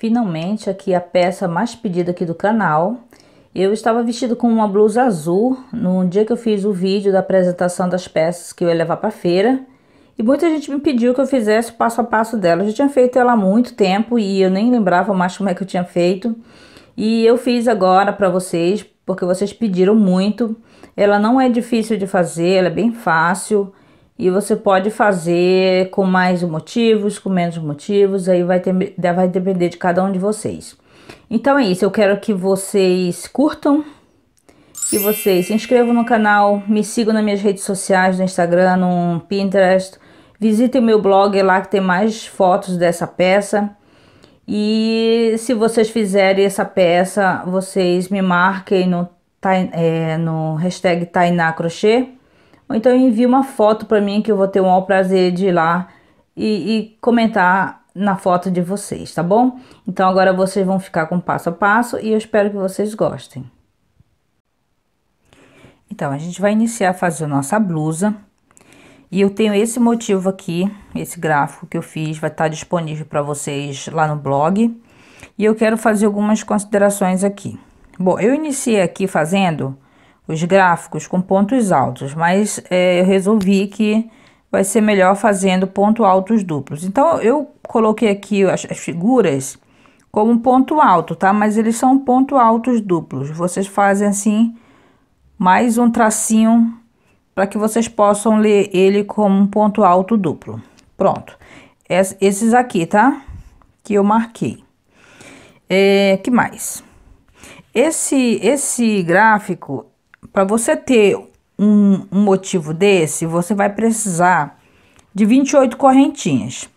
Finalmente, aqui a peça mais pedida aqui do canal. Eu estava vestido com uma blusa azul no dia que eu fiz o vídeo da apresentação das peças que eu ia levar para feira. E muita gente me pediu que eu fizesse o passo a passo dela. Eu já tinha feito ela há muito tempo e eu nem lembrava mais como é que eu tinha feito. E eu fiz agora para vocês, porque vocês pediram muito. Ela não é difícil de fazer, ela é bem fácil e você pode fazer com mais motivos, com menos motivos, aí vai, ter, vai depender de cada um de vocês. Então é isso, eu quero que vocês curtam, que vocês se inscrevam no canal, me sigam nas minhas redes sociais, no Instagram, no Pinterest, visitem o meu blog é lá que tem mais fotos dessa peça. E se vocês fizerem essa peça, vocês me marquem no, é, no hashtag Tainá Crochê ou então envie uma foto para mim que eu vou ter o maior prazer de ir lá e, e comentar na foto de vocês, tá bom? Então agora vocês vão ficar com passo a passo e eu espero que vocês gostem. Então, a gente vai iniciar a fazer a nossa blusa. E eu tenho esse motivo aqui, esse gráfico que eu fiz, vai estar disponível para vocês lá no blog. E eu quero fazer algumas considerações aqui. Bom, eu iniciei aqui fazendo os gráficos com pontos altos, mas é, eu resolvi que vai ser melhor fazendo ponto altos duplos. Então, eu coloquei aqui as, as figuras como ponto alto, tá? Mas eles são ponto altos duplos. Vocês fazem assim, mais um tracinho para que vocês possam ler ele como um ponto alto duplo. Pronto. Es, esses aqui, tá? Que eu marquei. É, que mais? Esse, esse gráfico para você ter um, um motivo desse, você vai precisar de 28 correntinhas,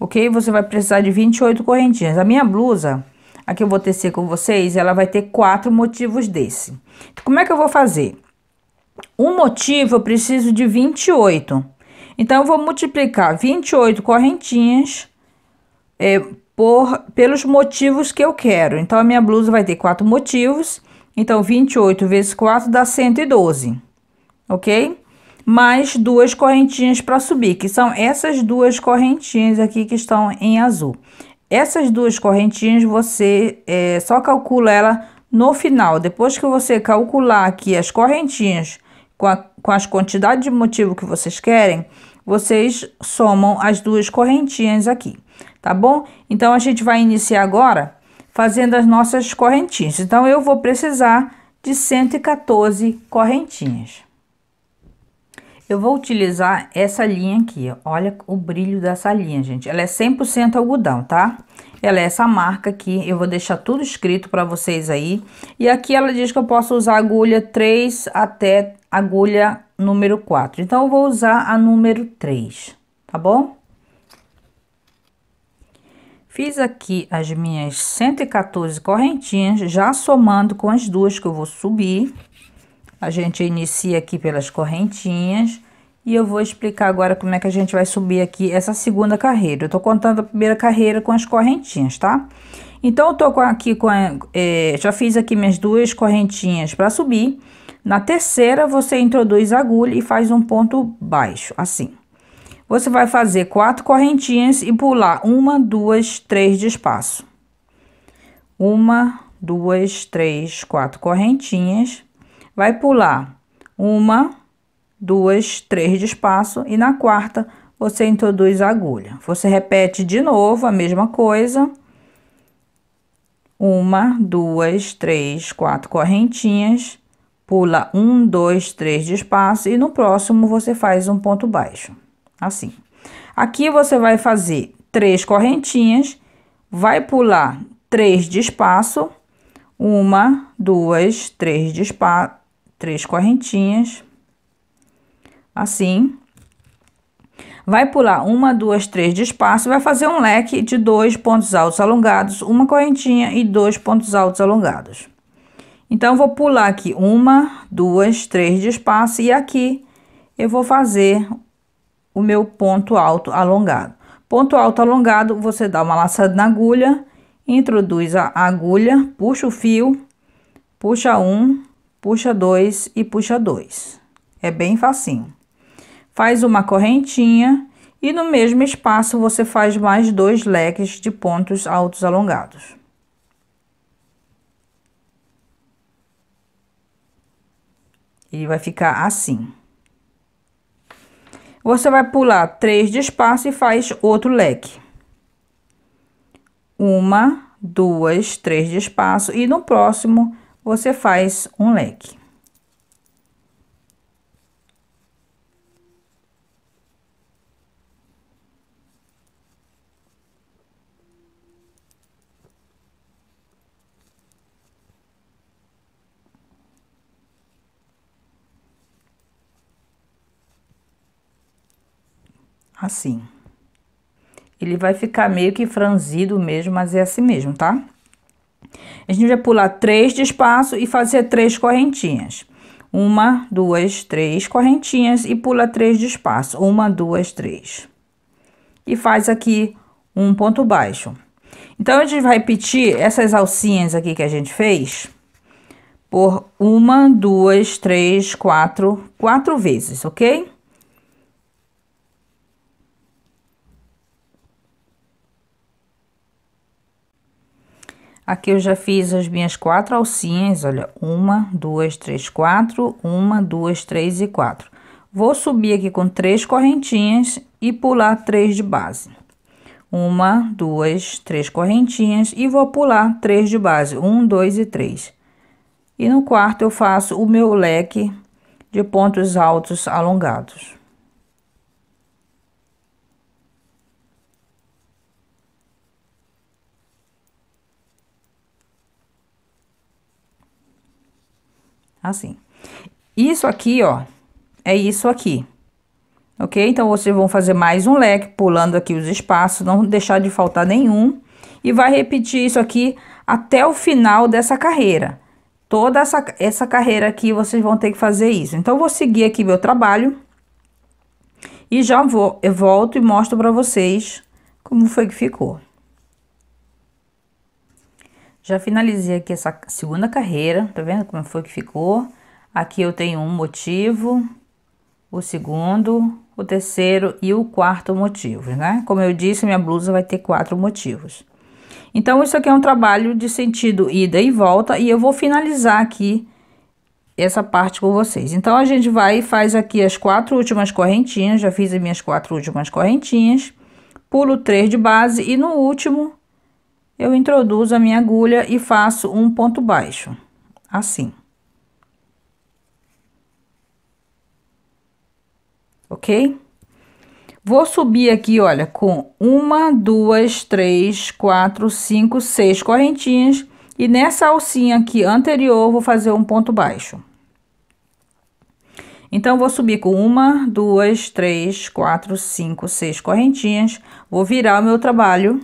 ok? Você vai precisar de 28 correntinhas. A minha blusa, a que eu vou tecer com vocês, ela vai ter quatro motivos desse. Como é que eu vou fazer? Um motivo eu preciso de 28. Então, eu vou multiplicar 28 correntinhas é, por, pelos motivos que eu quero. Então, a minha blusa vai ter quatro motivos então, 28 vezes 4 dá 112, ok? Mais duas correntinhas para subir, que são essas duas correntinhas aqui que estão em azul. Essas duas correntinhas, você é, só calcula ela no final. Depois que você calcular aqui as correntinhas com, a, com as quantidades de motivo que vocês querem, vocês somam as duas correntinhas aqui, tá bom? Então, a gente vai iniciar agora fazendo as nossas correntinhas. Então, eu vou precisar de 114 correntinhas. Eu vou utilizar essa linha aqui, olha o brilho dessa linha, gente. Ela é 100% algodão, tá? Ela é essa marca aqui, eu vou deixar tudo escrito para vocês aí. E aqui ela diz que eu posso usar agulha 3 até agulha número 4. Então, eu vou usar a número 3, tá bom? Fiz aqui as minhas 114 correntinhas, já somando com as duas que eu vou subir. A gente inicia aqui pelas correntinhas e eu vou explicar agora como é que a gente vai subir aqui essa segunda carreira. Eu tô contando a primeira carreira com as correntinhas, tá? Então, eu tô com aqui com a, é, já fiz aqui minhas duas correntinhas para subir. Na terceira, você introduz a agulha e faz um ponto baixo, assim. Você vai fazer quatro correntinhas e pular uma, duas, três de espaço. Uma, duas, três, quatro correntinhas. Vai pular uma, duas, três de espaço e na quarta você introduz a agulha. Você repete de novo a mesma coisa. Uma, duas, três, quatro correntinhas. Pula um, dois, três de espaço e no próximo você faz um ponto baixo assim. Aqui você vai fazer três correntinhas, vai pular três de espaço, uma, duas, três de espaço, três correntinhas, assim. Vai pular uma, duas, três de espaço, vai fazer um leque de dois pontos altos alongados, uma correntinha e dois pontos altos alongados. Então, vou pular aqui uma, duas, três de espaço e aqui eu vou fazer o meu ponto alto alongado. Ponto alto alongado, você dá uma laçada na agulha, introduz a agulha, puxa o fio, puxa um, puxa dois e puxa dois. É bem facinho. Faz uma correntinha e no mesmo espaço você faz mais dois leques de pontos altos alongados. E vai ficar assim. Você vai pular três de espaço e faz outro leque. Uma, duas, três de espaço e no próximo você faz um leque. assim. Ele vai ficar meio que franzido mesmo, mas é assim mesmo, tá? A gente vai pular três de espaço e fazer três correntinhas. Uma, duas, três correntinhas e pula três de espaço. Uma, duas, três. E faz aqui um ponto baixo. Então, a gente vai repetir essas alcinhas aqui que a gente fez por uma, duas, três, quatro, quatro vezes, ok? Aqui eu já fiz as minhas quatro alcinhas, olha, uma, duas, três, quatro, uma, duas, três e quatro. Vou subir aqui com três correntinhas e pular três de base. Uma, duas, três correntinhas e vou pular três de base, um, dois e três. E no quarto eu faço o meu leque de pontos altos alongados. assim. Isso aqui, ó, é isso aqui. Ok? Então, vocês vão fazer mais um leque, pulando aqui os espaços, não deixar de faltar nenhum. E vai repetir isso aqui até o final dessa carreira. Toda essa, essa carreira aqui, vocês vão ter que fazer isso. Então, vou seguir aqui meu trabalho. E já vou, eu volto e mostro para vocês como foi que ficou. Já finalizei aqui essa segunda carreira, tá vendo como foi que ficou? Aqui eu tenho um motivo, o segundo, o terceiro e o quarto motivo, né? Como eu disse, minha blusa vai ter quatro motivos. Então, isso aqui é um trabalho de sentido ida e volta e eu vou finalizar aqui essa parte com vocês. Então, a gente vai e faz aqui as quatro últimas correntinhas, já fiz as minhas quatro últimas correntinhas, pulo três de base e no último eu introduzo a minha agulha e faço um ponto baixo, assim. Ok? Vou subir aqui, olha, com uma, duas, três, quatro, cinco, seis correntinhas. E nessa alcinha aqui anterior, vou fazer um ponto baixo. Então, vou subir com uma, duas, três, quatro, cinco, seis correntinhas. Vou virar o meu trabalho.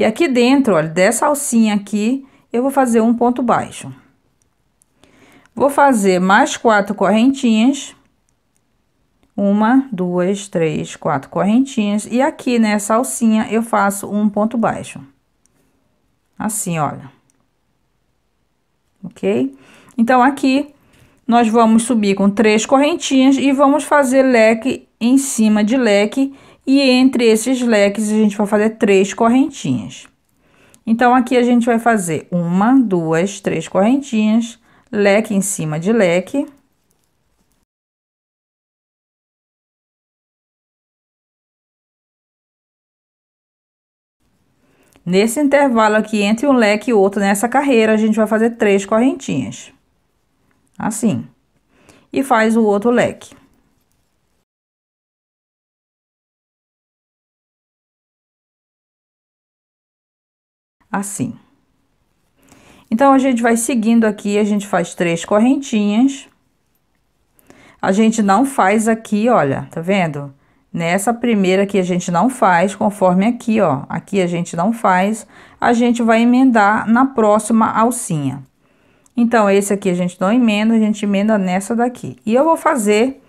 E aqui dentro, olha, dessa alcinha aqui, eu vou fazer um ponto baixo. Vou fazer mais quatro correntinhas. Uma, duas, três, quatro correntinhas. E aqui nessa alcinha, eu faço um ponto baixo. Assim, olha. Ok? Então, aqui, nós vamos subir com três correntinhas e vamos fazer leque em cima de leque e entre esses leques, a gente vai fazer três correntinhas. Então, aqui a gente vai fazer uma, duas, três correntinhas, leque em cima de leque. Nesse intervalo aqui, entre um leque e outro, nessa carreira, a gente vai fazer três correntinhas. Assim. E faz o outro leque. assim. Então, a gente vai seguindo aqui, a gente faz três correntinhas. A gente não faz aqui, olha, tá vendo? Nessa primeira aqui a gente não faz, conforme aqui, ó. Aqui a gente não faz, a gente vai emendar na próxima alcinha. Então, esse aqui a gente não emenda, a gente emenda nessa daqui. E eu vou fazer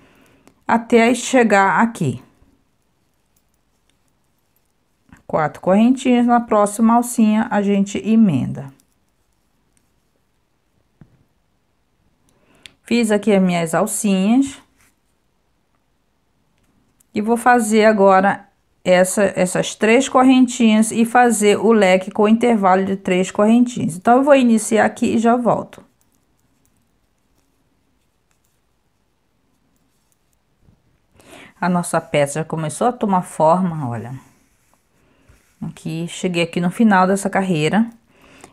até chegar aqui quatro correntinhas, na próxima alcinha a gente emenda. Fiz aqui as minhas alcinhas. E vou fazer agora essa, essas três correntinhas e fazer o leque com intervalo de três correntinhas. Então, eu vou iniciar aqui e já volto. A nossa peça já começou a tomar forma, olha. Aqui, cheguei aqui no final dessa carreira.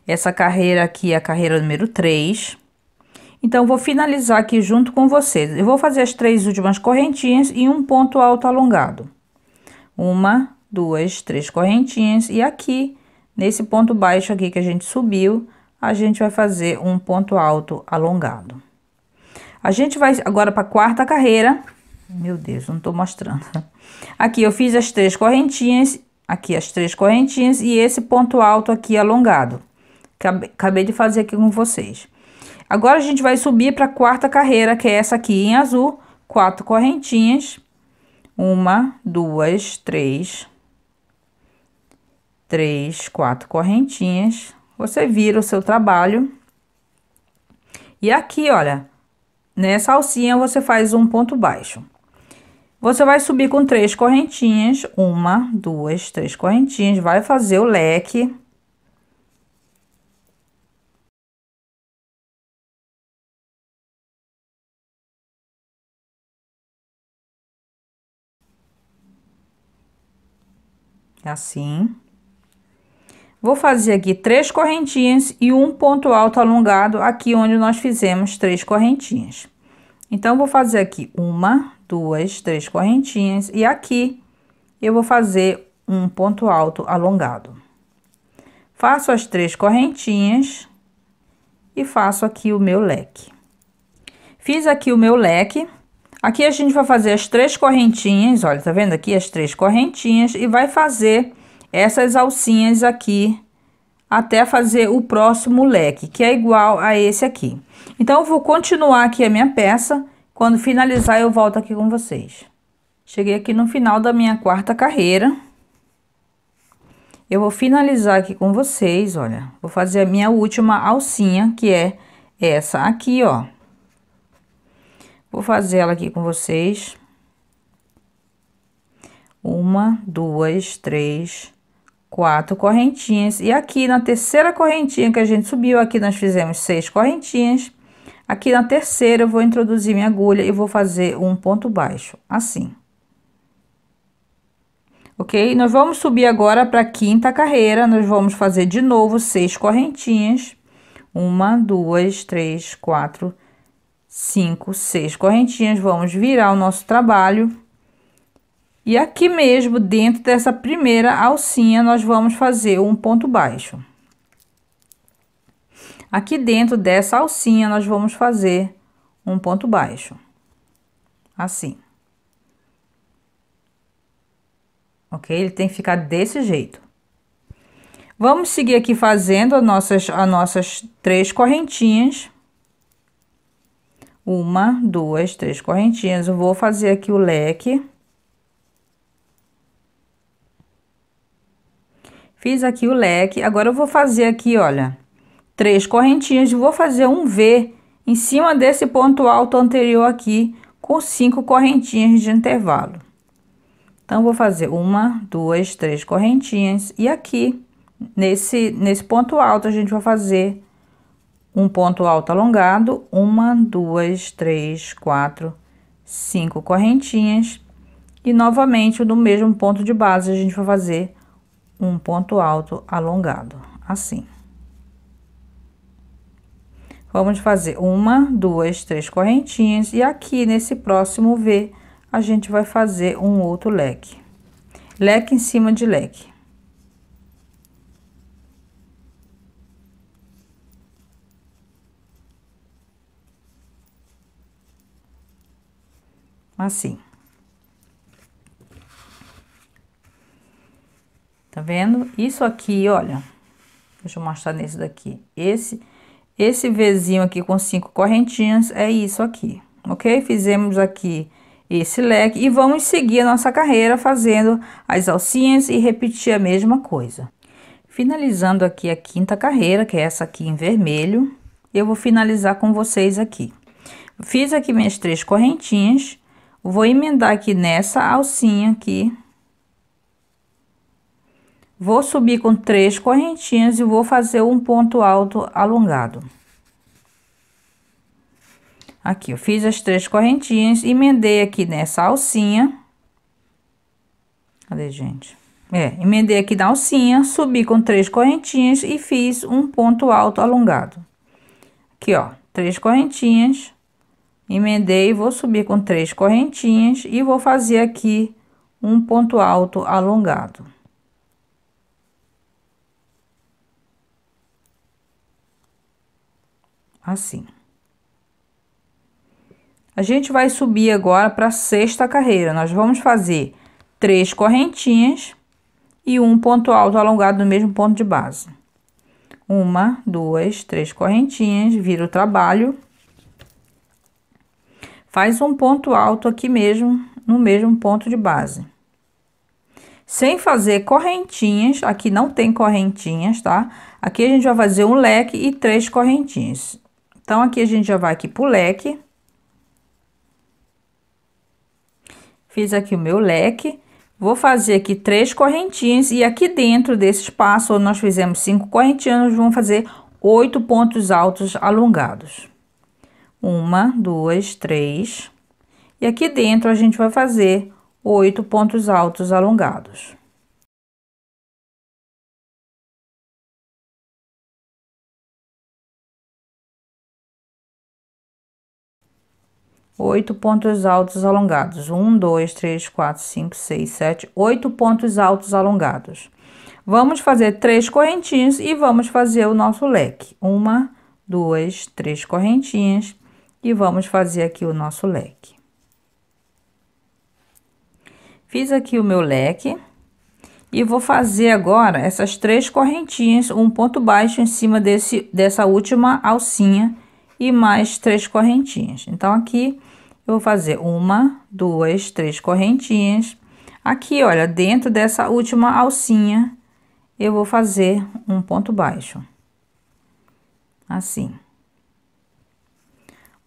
Essa carreira aqui é a carreira número 3. Então, vou finalizar aqui junto com vocês. Eu vou fazer as três últimas correntinhas e um ponto alto alongado. Uma, duas, três correntinhas. E aqui, nesse ponto baixo aqui que a gente subiu, a gente vai fazer um ponto alto alongado. A gente vai agora para a quarta carreira. Meu Deus, não estou mostrando. Aqui eu fiz as três correntinhas Aqui as três correntinhas e esse ponto alto aqui alongado. Acabei de fazer aqui com vocês. Agora, a gente vai subir para a quarta carreira, que é essa aqui em azul. Quatro correntinhas. Uma, duas, três. Três, quatro correntinhas. Você vira o seu trabalho. E aqui, olha, nessa alcinha, você faz um ponto baixo. Você vai subir com três correntinhas, uma, duas, três correntinhas, vai fazer o leque. É assim. Vou fazer aqui três correntinhas e um ponto alto alongado aqui onde nós fizemos três correntinhas. Então, vou fazer aqui uma, duas, três correntinhas, e aqui eu vou fazer um ponto alto alongado. Faço as três correntinhas e faço aqui o meu leque. Fiz aqui o meu leque. Aqui a gente vai fazer as três correntinhas, olha, tá vendo aqui as três correntinhas e vai fazer essas alcinhas aqui até fazer o próximo leque, que é igual a esse aqui. Então, eu vou continuar aqui a minha peça quando finalizar, eu volto aqui com vocês. Cheguei aqui no final da minha quarta carreira. Eu vou finalizar aqui com vocês, olha. Vou fazer a minha última alcinha, que é essa aqui, ó. Vou fazer ela aqui com vocês. Uma, duas, três, quatro correntinhas. E aqui na terceira correntinha que a gente subiu, aqui nós fizemos seis correntinhas. Aqui na terceira, eu vou introduzir minha agulha e vou fazer um ponto baixo, assim. Ok? Nós vamos subir agora para a quinta carreira, nós vamos fazer de novo seis correntinhas. Uma, duas, três, quatro, cinco, seis correntinhas. Vamos virar o nosso trabalho. E aqui mesmo, dentro dessa primeira alcinha, nós vamos fazer um ponto baixo. Aqui dentro dessa alcinha, nós vamos fazer um ponto baixo. Assim. Ok? Ele tem que ficar desse jeito. Vamos seguir aqui fazendo as nossas, as nossas três correntinhas. Uma, duas, três correntinhas. Eu vou fazer aqui o leque. Fiz aqui o leque. Agora, eu vou fazer aqui, olha, três correntinhas, vou fazer um V em cima desse ponto alto anterior aqui, com cinco correntinhas de intervalo. Então, vou fazer uma, duas, três correntinhas, e aqui, nesse, nesse ponto alto, a gente vai fazer um ponto alto alongado, uma, duas, três, quatro, cinco correntinhas, e novamente, no mesmo ponto de base, a gente vai fazer um ponto alto alongado, assim. Vamos fazer uma, duas, três correntinhas e aqui nesse próximo V, a gente vai fazer um outro leque. Leque em cima de leque. Assim. Tá vendo? Isso aqui, olha, deixa eu mostrar nesse daqui. Esse esse Vzinho aqui com cinco correntinhas é isso aqui, ok? Fizemos aqui esse leque e vamos seguir a nossa carreira fazendo as alcinhas e repetir a mesma coisa. Finalizando aqui a quinta carreira, que é essa aqui em vermelho, eu vou finalizar com vocês aqui. Fiz aqui minhas três correntinhas, vou emendar aqui nessa alcinha aqui, Vou subir com três correntinhas e vou fazer um ponto alto alongado. Aqui, eu fiz as três correntinhas, emendei aqui nessa alcinha. Cadê, gente? É, emendei aqui na alcinha, subi com três correntinhas e fiz um ponto alto alongado. Aqui, ó, três correntinhas, emendei, vou subir com três correntinhas e vou fazer aqui um ponto alto alongado. assim. A gente vai subir agora para a sexta carreira. Nós vamos fazer três correntinhas e um ponto alto alongado no mesmo ponto de base. Uma, duas, três correntinhas, vira o trabalho. Faz um ponto alto aqui mesmo, no mesmo ponto de base. Sem fazer correntinhas, aqui não tem correntinhas, tá? Aqui a gente vai fazer um leque e três correntinhas. Então, aqui a gente já vai aqui pro leque. Fiz aqui o meu leque. Vou fazer aqui três correntinhas e aqui dentro desse espaço onde nós fizemos cinco correntinhas, nós vamos fazer oito pontos altos alongados. Uma, duas, três. E aqui dentro a gente vai fazer oito pontos altos alongados. oito pontos altos alongados. Um, dois, três, quatro, cinco, seis, sete, oito pontos altos alongados. Vamos fazer três correntinhas e vamos fazer o nosso leque. Uma, duas, três correntinhas e vamos fazer aqui o nosso leque. Fiz aqui o meu leque e vou fazer agora essas três correntinhas, um ponto baixo em cima desse, dessa última alcinha e mais três correntinhas. Então, aqui eu vou fazer uma, duas, três correntinhas. Aqui, olha, dentro dessa última alcinha, eu vou fazer um ponto baixo. Assim.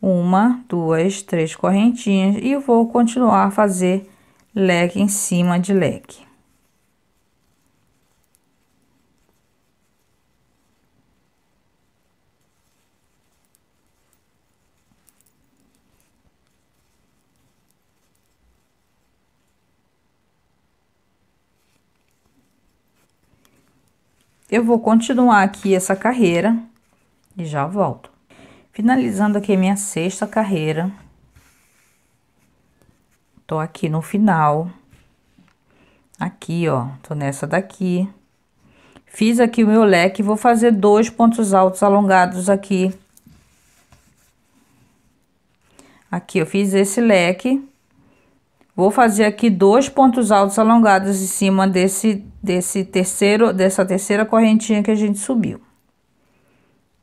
Uma, duas, três correntinhas e vou continuar a fazer leque em cima de leque. Eu vou continuar aqui essa carreira e já volto. Finalizando aqui minha sexta carreira. Tô aqui no final. Aqui, ó, tô nessa daqui. Fiz aqui o meu leque, vou fazer dois pontos altos alongados aqui. Aqui eu fiz esse leque Vou fazer aqui dois pontos altos alongados em cima desse, desse terceiro, dessa terceira correntinha que a gente subiu.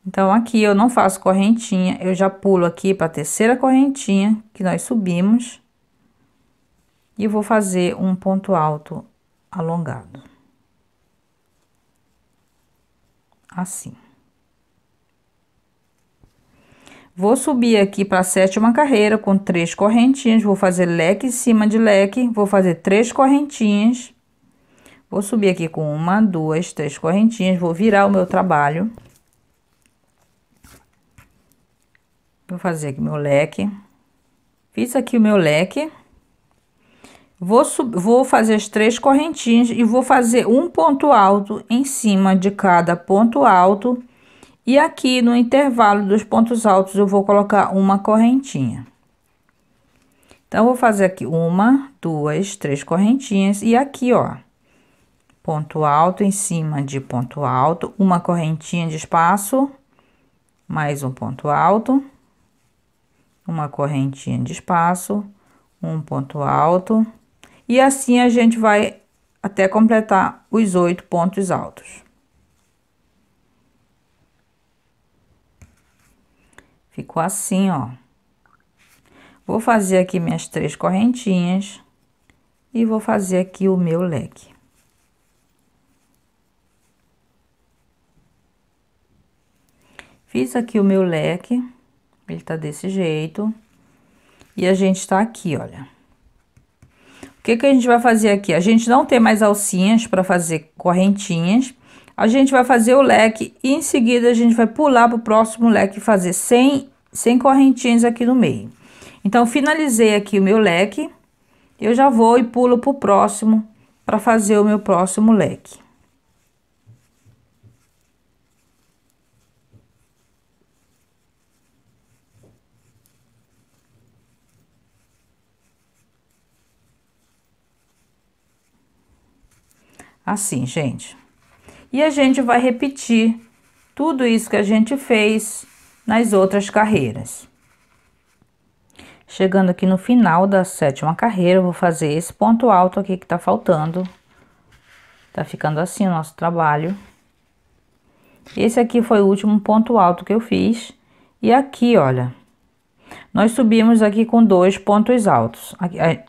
Então, aqui eu não faço correntinha, eu já pulo aqui para a terceira correntinha que nós subimos. E vou fazer um ponto alto alongado. Assim. Vou subir aqui para a sétima carreira com três correntinhas, vou fazer leque em cima de leque, vou fazer três correntinhas. Vou subir aqui com uma, duas, três correntinhas, vou virar o meu trabalho. Vou fazer aqui meu leque. Fiz aqui o meu leque. Vou, vou fazer as três correntinhas e vou fazer um ponto alto em cima de cada ponto alto e aqui no intervalo dos pontos altos eu vou colocar uma correntinha. Então, vou fazer aqui uma, duas, três correntinhas e aqui, ó, ponto alto em cima de ponto alto, uma correntinha de espaço, mais um ponto alto, uma correntinha de espaço, um ponto alto, e assim a gente vai até completar os oito pontos altos. Ficou assim, ó. Vou fazer aqui minhas três correntinhas e vou fazer aqui o meu leque. Fiz aqui o meu leque, ele tá desse jeito. E a gente tá aqui, olha. O que que a gente vai fazer aqui? A gente não tem mais alcinhas para fazer correntinhas, a gente vai fazer o leque e em seguida a gente vai pular para o próximo leque e fazer sem 100 correntinhas aqui no meio. Então, finalizei aqui o meu leque, eu já vou e pulo para o próximo para fazer o meu próximo leque. Assim, gente. E a gente vai repetir tudo isso que a gente fez nas outras carreiras. Chegando aqui no final da sétima carreira, vou fazer esse ponto alto aqui que tá faltando. Tá ficando assim o nosso trabalho. Esse aqui foi o último ponto alto que eu fiz. E aqui, olha, nós subimos aqui com dois pontos altos. Aqui, é,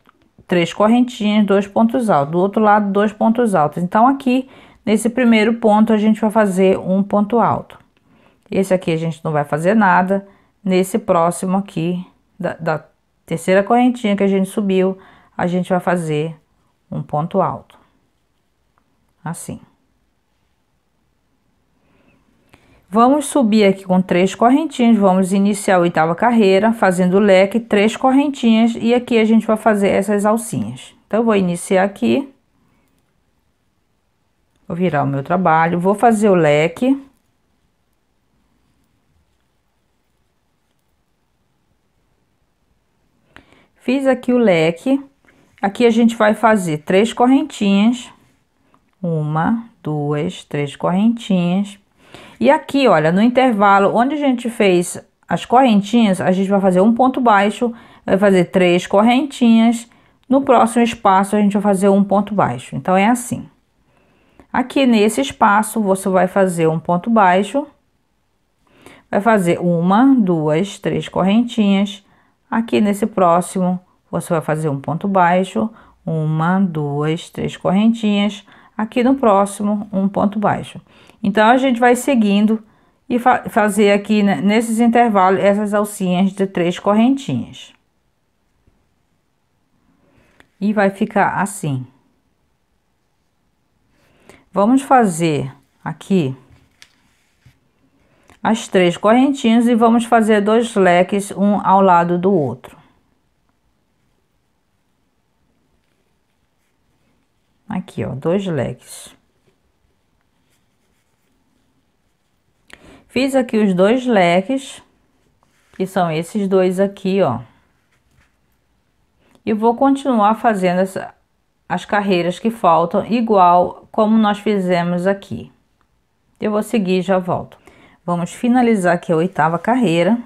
três correntinhas, dois pontos altos. Do outro lado, dois pontos altos. Então, aqui Nesse primeiro ponto, a gente vai fazer um ponto alto. Esse aqui a gente não vai fazer nada. Nesse próximo aqui, da, da terceira correntinha que a gente subiu, a gente vai fazer um ponto alto. Assim. Vamos subir aqui com três correntinhas, vamos iniciar a oitava carreira, fazendo leque, três correntinhas, e aqui a gente vai fazer essas alcinhas. Então, eu vou iniciar aqui. Vou virar o meu trabalho, vou fazer o leque. Fiz aqui o leque. Aqui a gente vai fazer três correntinhas. Uma, duas, três correntinhas. E aqui, olha, no intervalo onde a gente fez as correntinhas, a gente vai fazer um ponto baixo, vai fazer três correntinhas. No próximo espaço, a gente vai fazer um ponto baixo. Então, é assim. Aqui nesse espaço, você vai fazer um ponto baixo, vai fazer uma, duas, três correntinhas. Aqui nesse próximo, você vai fazer um ponto baixo, uma, duas, três correntinhas. Aqui no próximo, um ponto baixo. Então, a gente vai seguindo e fa fazer aqui né, nesses intervalos essas alcinhas de três correntinhas. E vai ficar assim. Vamos fazer aqui as três correntinhas e vamos fazer dois leques, um ao lado do outro. Aqui, ó, dois leques. Fiz aqui os dois leques, que são esses dois aqui, ó. E vou continuar fazendo essa, as carreiras que faltam, igual como nós fizemos aqui. Eu vou seguir e já volto. Vamos finalizar aqui a oitava carreira,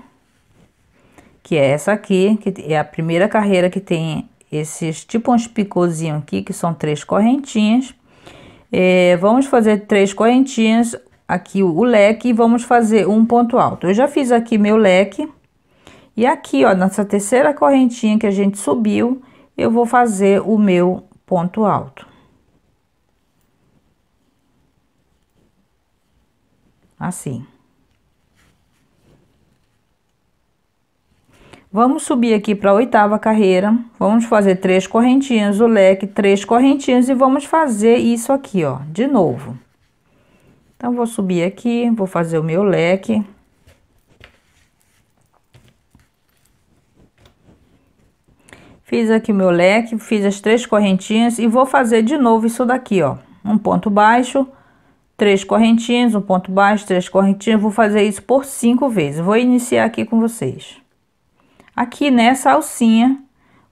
que é essa aqui, que é a primeira carreira que tem esses tipo uns picôzinhos aqui, que são três correntinhas. É, vamos fazer três correntinhas aqui o leque e vamos fazer um ponto alto. Eu já fiz aqui meu leque e aqui, ó, nessa terceira correntinha que a gente subiu, eu vou fazer o meu ponto alto. Assim. Vamos subir aqui para a oitava carreira, vamos fazer três correntinhas, o leque, três correntinhas e vamos fazer isso aqui, ó, de novo. Então, vou subir aqui, vou fazer o meu leque. Fiz aqui meu leque, fiz as três correntinhas e vou fazer de novo isso daqui, ó. Um ponto baixo, três correntinhas, um ponto baixo, três correntinhas. Vou fazer isso por cinco vezes. Vou iniciar aqui com vocês. Aqui nessa alcinha,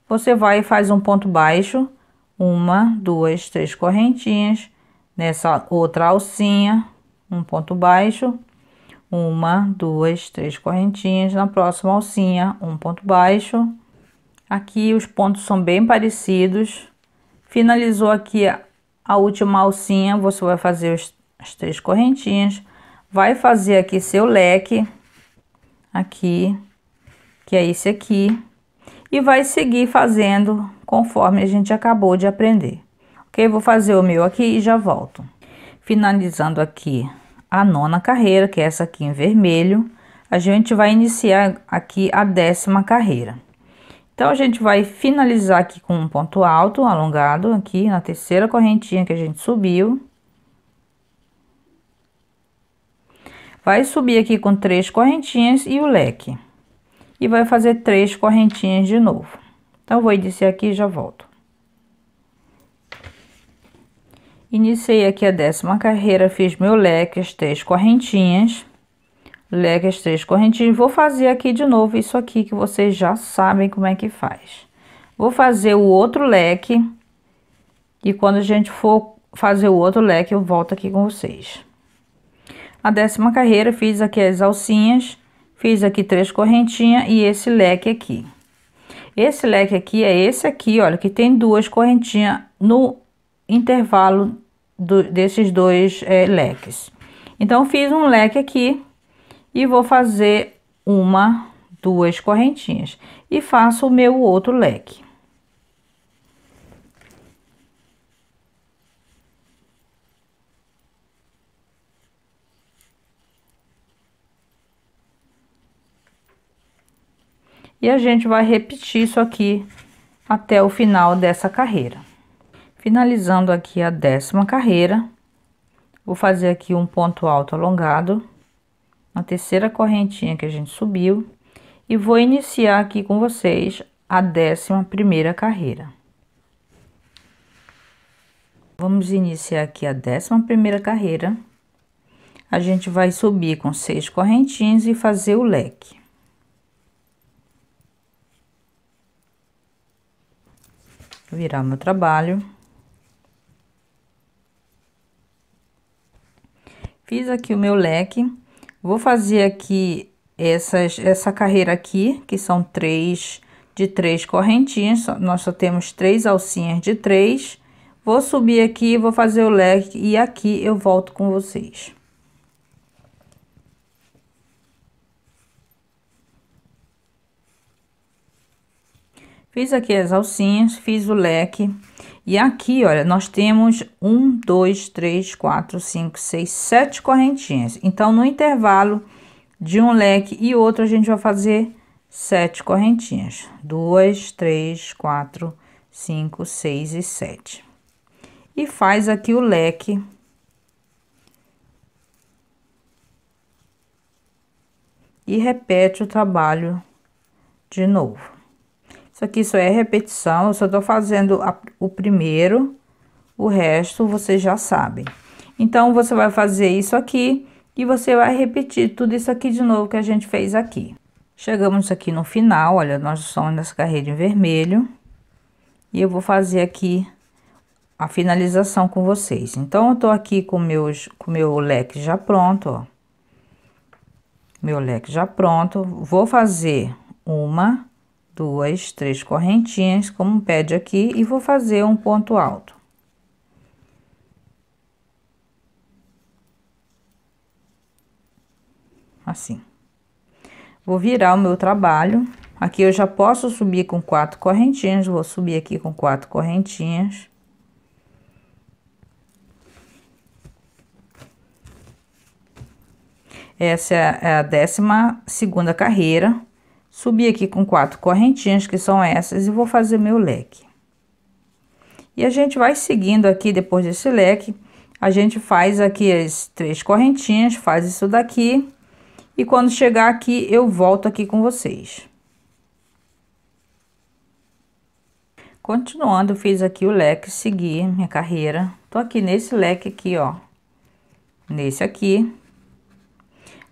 você vai e faz um ponto baixo, uma, duas, três correntinhas. Nessa outra alcinha, um ponto baixo, uma, duas, três correntinhas. Na próxima alcinha, um ponto baixo Aqui os pontos são bem parecidos. Finalizou aqui a última alcinha, você vai fazer as três correntinhas. Vai fazer aqui seu leque, aqui, que é esse aqui. E vai seguir fazendo conforme a gente acabou de aprender. Ok? Vou fazer o meu aqui e já volto. Finalizando aqui a nona carreira, que é essa aqui em vermelho, a gente vai iniciar aqui a décima carreira. Então, a gente vai finalizar aqui com um ponto alto alongado aqui na terceira correntinha que a gente subiu. Vai subir aqui com três correntinhas e o leque. E vai fazer três correntinhas de novo. Então, vou iniciar aqui e já volto. Iniciei aqui a décima carreira, fiz meu leque, as três correntinhas. Leque as três correntinhas. Vou fazer aqui de novo isso aqui que vocês já sabem como é que faz. Vou fazer o outro leque e quando a gente for fazer o outro leque, eu volto aqui com vocês. A décima carreira, fiz aqui as alcinhas, fiz aqui três correntinhas e esse leque aqui. Esse leque aqui é esse aqui, olha, que tem duas correntinhas no intervalo do, desses dois é, leques. Então, fiz um leque aqui, e vou fazer uma, duas correntinhas e faço o meu outro leque. E a gente vai repetir isso aqui até o final dessa carreira. Finalizando aqui a décima carreira, vou fazer aqui um ponto alto alongado na terceira correntinha que a gente subiu e vou iniciar aqui com vocês a décima primeira carreira. Vamos iniciar aqui a décima primeira carreira. A gente vai subir com seis correntinhas e fazer o leque. Virar meu trabalho. Fiz aqui o meu leque Vou fazer aqui essas, essa carreira aqui, que são três de três correntinhas, nós só temos três alcinhas de três. Vou subir aqui, vou fazer o leque e aqui eu volto com vocês. Fiz aqui as alcinhas, fiz o leque. E aqui, olha, nós temos um, dois, três, quatro, cinco, seis, sete correntinhas. Então, no intervalo de um leque e outro, a gente vai fazer sete correntinhas. Duas, três, quatro, cinco, seis e sete. E faz aqui o leque. E repete o trabalho de novo. Isso que isso é repetição, eu só tô fazendo a, o primeiro, o resto vocês já sabem. Então, você vai fazer isso aqui e você vai repetir tudo isso aqui de novo que a gente fez aqui. Chegamos aqui no final, olha, nós somos nessa carreira em vermelho. E eu vou fazer aqui a finalização com vocês. Então, eu tô aqui com meus, com meu leque já pronto, ó. Meu leque já pronto. Vou fazer uma, duas, três correntinhas, como pede aqui, e vou fazer um ponto alto. Assim. Vou virar o meu trabalho. Aqui eu já posso subir com quatro correntinhas, vou subir aqui com quatro correntinhas. Essa é a é décima segunda carreira. Subi aqui com quatro correntinhas, que são essas, e vou fazer meu leque. E a gente vai seguindo aqui, depois desse leque, a gente faz aqui as três correntinhas, faz isso daqui, e quando chegar aqui, eu volto aqui com vocês. Continuando, fiz aqui o leque, segui minha carreira. Tô aqui nesse leque aqui, ó. Nesse aqui.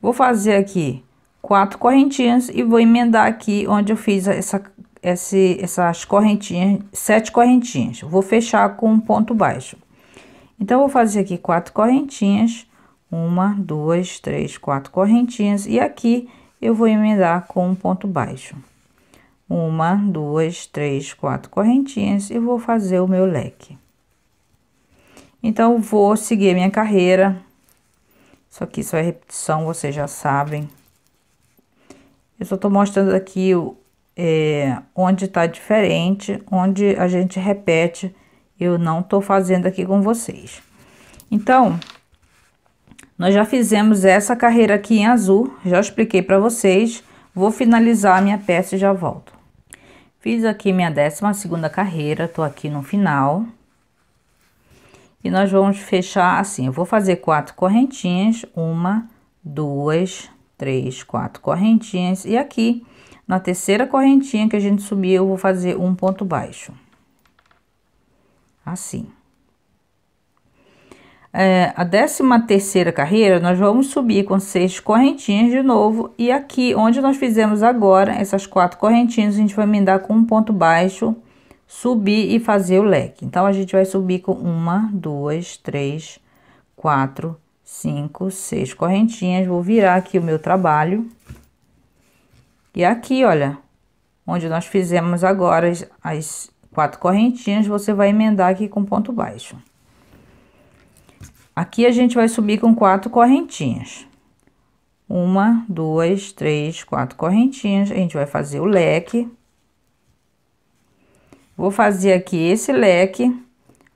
Vou fazer aqui quatro correntinhas e vou emendar aqui onde eu fiz essa, esse, essas correntinhas, sete correntinhas. Vou fechar com um ponto baixo. Então, vou fazer aqui quatro correntinhas, uma, duas, três, quatro correntinhas, e aqui eu vou emendar com um ponto baixo. Uma, duas, três, quatro correntinhas, e vou fazer o meu leque. Então, vou seguir a minha carreira. Isso aqui só é repetição, vocês já sabem. Eu só estou mostrando aqui é, onde está diferente, onde a gente repete. Eu não estou fazendo aqui com vocês. Então, nós já fizemos essa carreira aqui em azul, já expliquei para vocês. Vou finalizar a minha peça e já volto. Fiz aqui minha décima segunda carreira, tô aqui no final. E nós vamos fechar assim, eu vou fazer quatro correntinhas, uma, duas, três, quatro correntinhas. E aqui, na terceira correntinha que a gente subiu eu vou fazer um ponto baixo. Assim. É, a décima terceira carreira, nós vamos subir com seis correntinhas de novo. E aqui, onde nós fizemos agora, essas quatro correntinhas, a gente vai emendar com um ponto baixo, subir e fazer o leque. Então, a gente vai subir com uma, duas, três, quatro, cinco, seis correntinhas. Vou virar aqui o meu trabalho. E aqui, olha, onde nós fizemos agora as, quatro correntinhas, você vai emendar aqui com ponto baixo. Aqui a gente vai subir com quatro correntinhas. Uma, duas, três, quatro correntinhas. A gente vai fazer o leque. Vou fazer aqui esse leque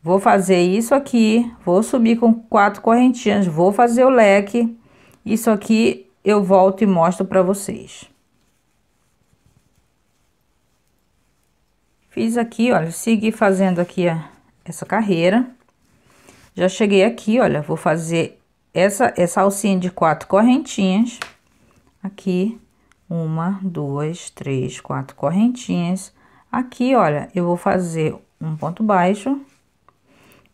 Vou fazer isso aqui, vou subir com quatro correntinhas, vou fazer o leque. Isso aqui eu volto e mostro para vocês. Fiz aqui, olha, segui fazendo aqui a, essa carreira. Já cheguei aqui, olha, vou fazer essa, essa alcinha de quatro correntinhas. Aqui, uma, duas, três, quatro correntinhas. Aqui, olha, eu vou fazer um ponto baixo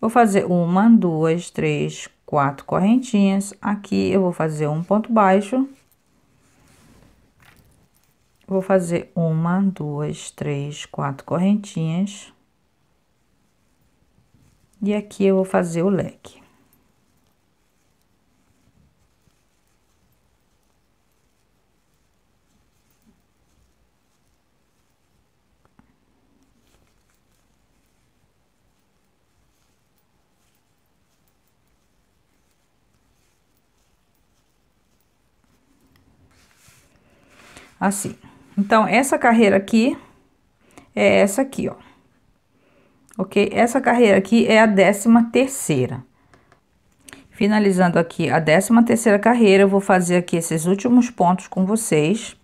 Vou fazer uma, duas, três, quatro correntinhas. Aqui eu vou fazer um ponto baixo. Vou fazer uma, duas, três, quatro correntinhas. E aqui eu vou fazer o leque. Assim. Então, essa carreira aqui é essa aqui, ó. Ok? Essa carreira aqui é a décima terceira. Finalizando aqui a décima terceira carreira, eu vou fazer aqui esses últimos pontos com vocês.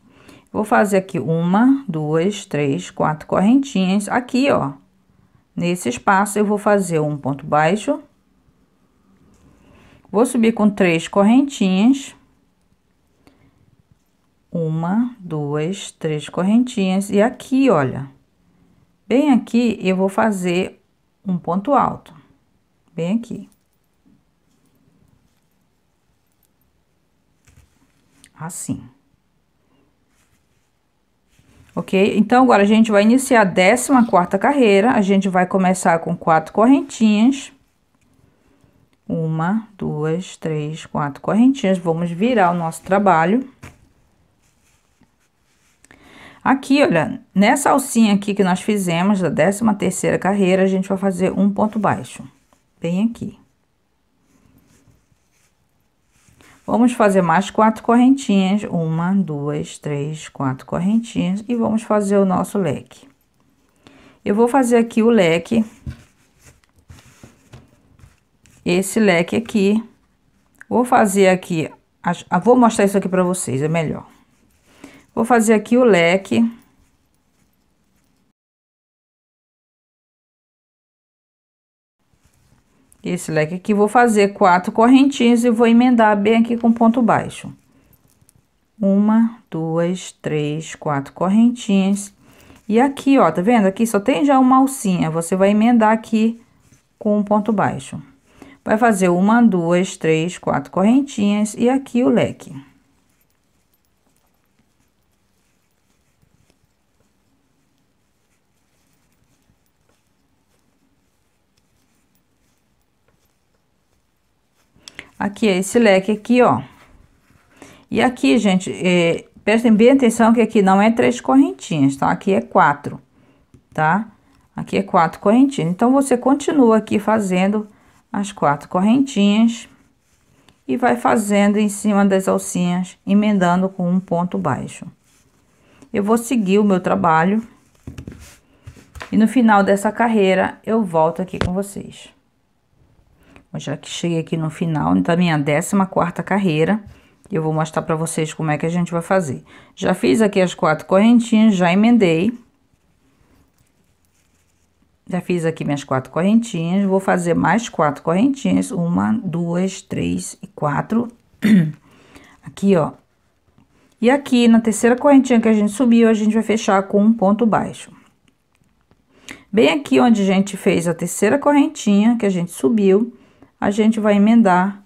Vou fazer aqui uma, duas, três, quatro correntinhas. Aqui, ó, nesse espaço, eu vou fazer um ponto baixo. Vou subir com três correntinhas. Uma, duas, três correntinhas. E aqui, olha, bem aqui eu vou fazer um ponto alto, bem aqui. Assim. Ok? Então, agora a gente vai iniciar a décima quarta carreira. A gente vai começar com quatro correntinhas. Uma, duas, três, quatro correntinhas. Vamos virar o nosso trabalho. Aqui, olha, nessa alcinha aqui que nós fizemos, da décima terceira carreira, a gente vai fazer um ponto baixo, bem aqui. Vamos fazer mais quatro correntinhas, uma, duas, três, quatro correntinhas, e vamos fazer o nosso leque. Eu vou fazer aqui o leque, esse leque aqui, vou fazer aqui, vou mostrar isso aqui pra vocês, é melhor. Vou fazer aqui o leque. Esse leque aqui, vou fazer quatro correntinhas e vou emendar bem aqui com ponto baixo. Uma, duas, três, quatro correntinhas. E aqui, ó, tá vendo? Aqui só tem já uma alcinha, você vai emendar aqui com um ponto baixo. Vai fazer uma, duas, três, quatro correntinhas e aqui o leque. Aqui, é esse leque aqui, ó. E aqui, gente, é, prestem bem atenção que aqui não é três correntinhas, tá? Aqui é quatro, tá? Aqui é quatro correntinhas. Então, você continua aqui fazendo as quatro correntinhas e vai fazendo em cima das alcinhas, emendando com um ponto baixo. Eu vou seguir o meu trabalho e no final dessa carreira eu volto aqui com vocês já que cheguei aqui no final da minha 14 carreira, eu vou mostrar para vocês como é que a gente vai fazer. Já fiz aqui as quatro correntinhas, já emendei. Já fiz aqui minhas quatro correntinhas, vou fazer mais quatro correntinhas, uma, duas, três e quatro. Aqui, ó. E aqui, na terceira correntinha que a gente subiu, a gente vai fechar com um ponto baixo. Bem aqui onde a gente fez a terceira correntinha, que a gente subiu, a gente vai emendar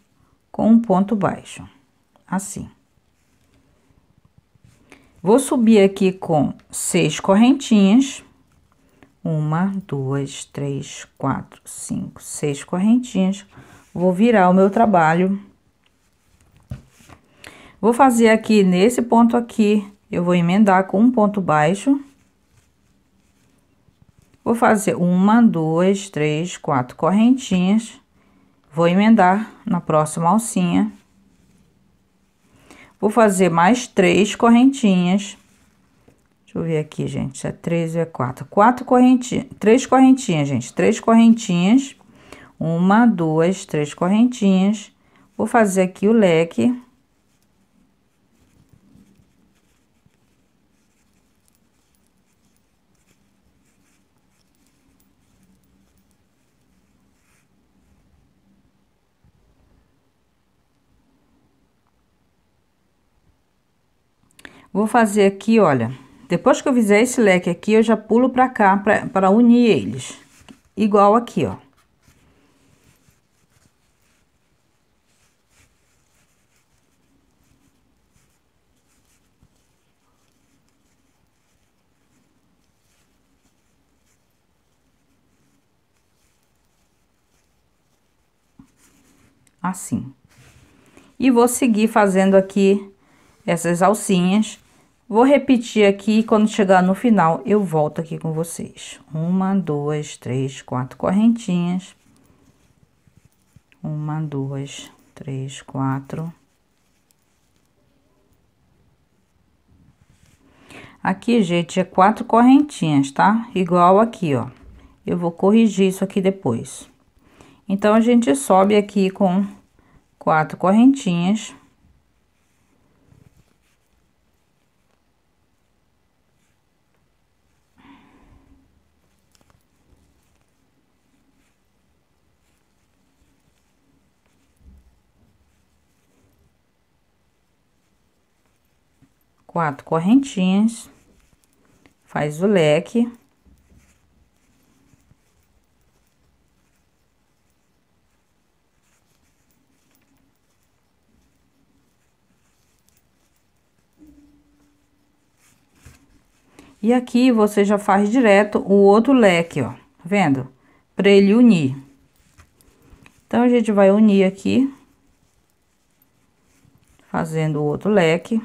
com um ponto baixo, assim. Vou subir aqui com seis correntinhas. Uma, duas, três, quatro, cinco, seis correntinhas. Vou virar o meu trabalho. Vou fazer aqui nesse ponto aqui, eu vou emendar com um ponto baixo. Vou fazer uma, duas, três, quatro correntinhas. Vou emendar na próxima alcinha. Vou fazer mais três correntinhas. Deixa eu ver aqui, gente, é três ou é quatro. Quatro correntinhas, três correntinhas, gente, três correntinhas. Uma, duas, três correntinhas. Vou fazer aqui o leque. Vou fazer aqui, olha, depois que eu fizer esse leque aqui, eu já pulo pra cá pra, pra unir eles. Igual aqui, ó. Assim. E vou seguir fazendo aqui essas alcinhas. Vou repetir aqui, quando chegar no final, eu volto aqui com vocês. Uma, duas, três, quatro correntinhas. Uma, duas, três, quatro. Aqui, gente, é quatro correntinhas, tá? Igual aqui, ó. Eu vou corrigir isso aqui depois. Então, a gente sobe aqui com quatro correntinhas. quatro correntinhas, faz o leque. E aqui, você já faz direto o outro leque, ó, tá vendo? Pra ele unir. Então, a gente vai unir aqui, fazendo o outro leque.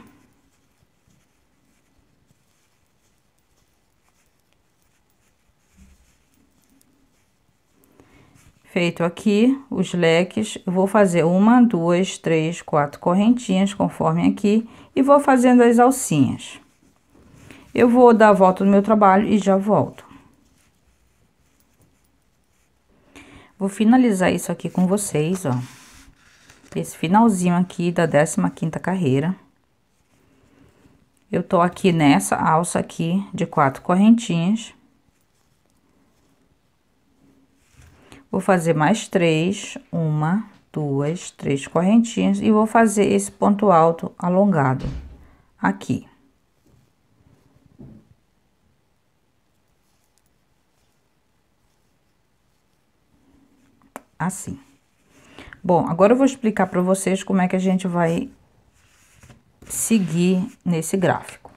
Feito aqui os leques, vou fazer uma, duas, três, quatro correntinhas, conforme aqui, e vou fazendo as alcinhas. Eu vou dar a volta no meu trabalho e já volto. Vou finalizar isso aqui com vocês, ó. Esse finalzinho aqui da 15 quinta carreira. Eu tô aqui nessa alça aqui de quatro correntinhas. Vou fazer mais três, uma, duas, três correntinhas e vou fazer esse ponto alto alongado aqui. Assim. Bom, agora eu vou explicar para vocês como é que a gente vai seguir nesse gráfico.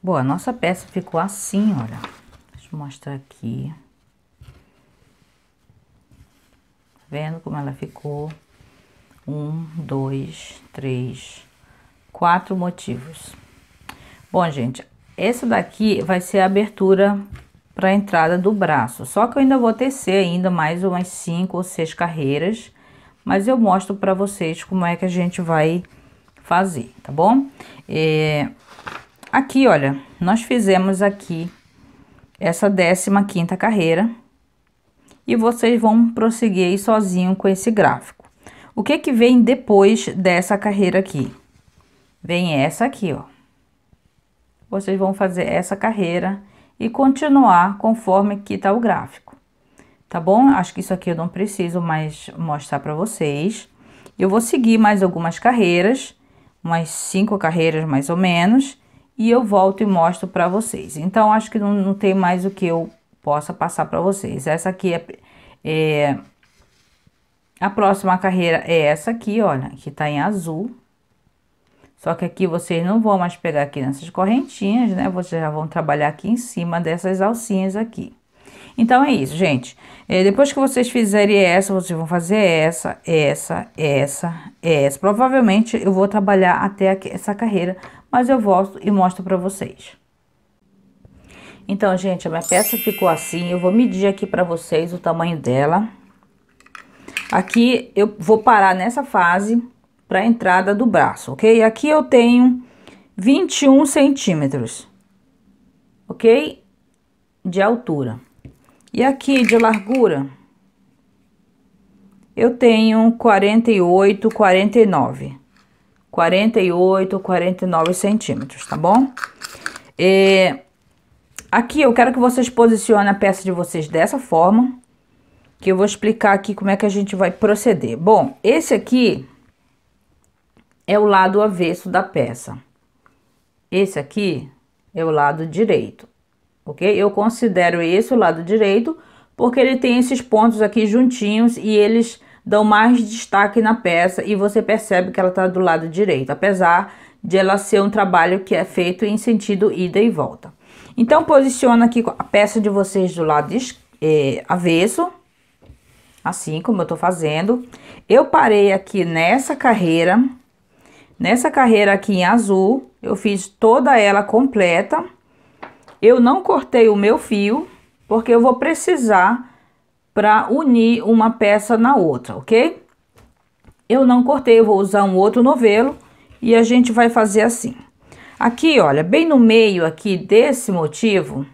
Bom, a nossa peça ficou assim, olha. Deixa eu mostrar aqui. vendo como ela ficou? Um, dois, três, quatro motivos. Bom, gente, essa daqui vai ser a abertura para a entrada do braço. Só que eu ainda vou tecer ainda mais umas cinco ou seis carreiras, mas eu mostro para vocês como é que a gente vai fazer, tá bom? É, aqui, olha, nós fizemos aqui essa décima quinta carreira e vocês vão prosseguir aí sozinho com esse gráfico. O que que vem depois dessa carreira aqui? Vem essa aqui, ó. Vocês vão fazer essa carreira e continuar conforme que tá o gráfico. Tá bom? Acho que isso aqui eu não preciso mais mostrar para vocês. Eu vou seguir mais algumas carreiras, umas cinco carreiras mais ou menos, e eu volto e mostro para vocês. Então, acho que não, não tem mais o que eu possa passar para vocês. Essa aqui é, é, a próxima carreira é essa aqui, olha, que tá em azul. Só que aqui vocês não vão mais pegar aqui nessas correntinhas, né? Vocês já vão trabalhar aqui em cima dessas alcinhas aqui. Então, é isso, gente. É, depois que vocês fizerem essa, vocês vão fazer essa, essa, essa, essa. Provavelmente, eu vou trabalhar até aqui, essa carreira, mas eu volto e mostro para vocês. Então, gente, a minha peça ficou assim. Eu vou medir aqui pra vocês o tamanho dela. Aqui eu vou parar nessa fase pra entrada do braço, ok? Aqui eu tenho 21 centímetros, ok? De altura. E aqui de largura, eu tenho 48, 49. 48, 49 centímetros, tá bom? É... Aqui eu quero que vocês posicionem a peça de vocês dessa forma, que eu vou explicar aqui como é que a gente vai proceder. Bom, esse aqui é o lado avesso da peça. Esse aqui é o lado direito, ok? Eu considero esse o lado direito porque ele tem esses pontos aqui juntinhos e eles dão mais destaque na peça e você percebe que ela tá do lado direito, apesar de ela ser um trabalho que é feito em sentido ida e volta. Então, posiciona aqui a peça de vocês do lado é, avesso, assim como eu tô fazendo. Eu parei aqui nessa carreira, nessa carreira aqui em azul, eu fiz toda ela completa. Eu não cortei o meu fio, porque eu vou precisar para unir uma peça na outra, ok? Eu não cortei, eu vou usar um outro novelo e a gente vai fazer assim. Aqui, olha, bem no meio aqui desse motivo,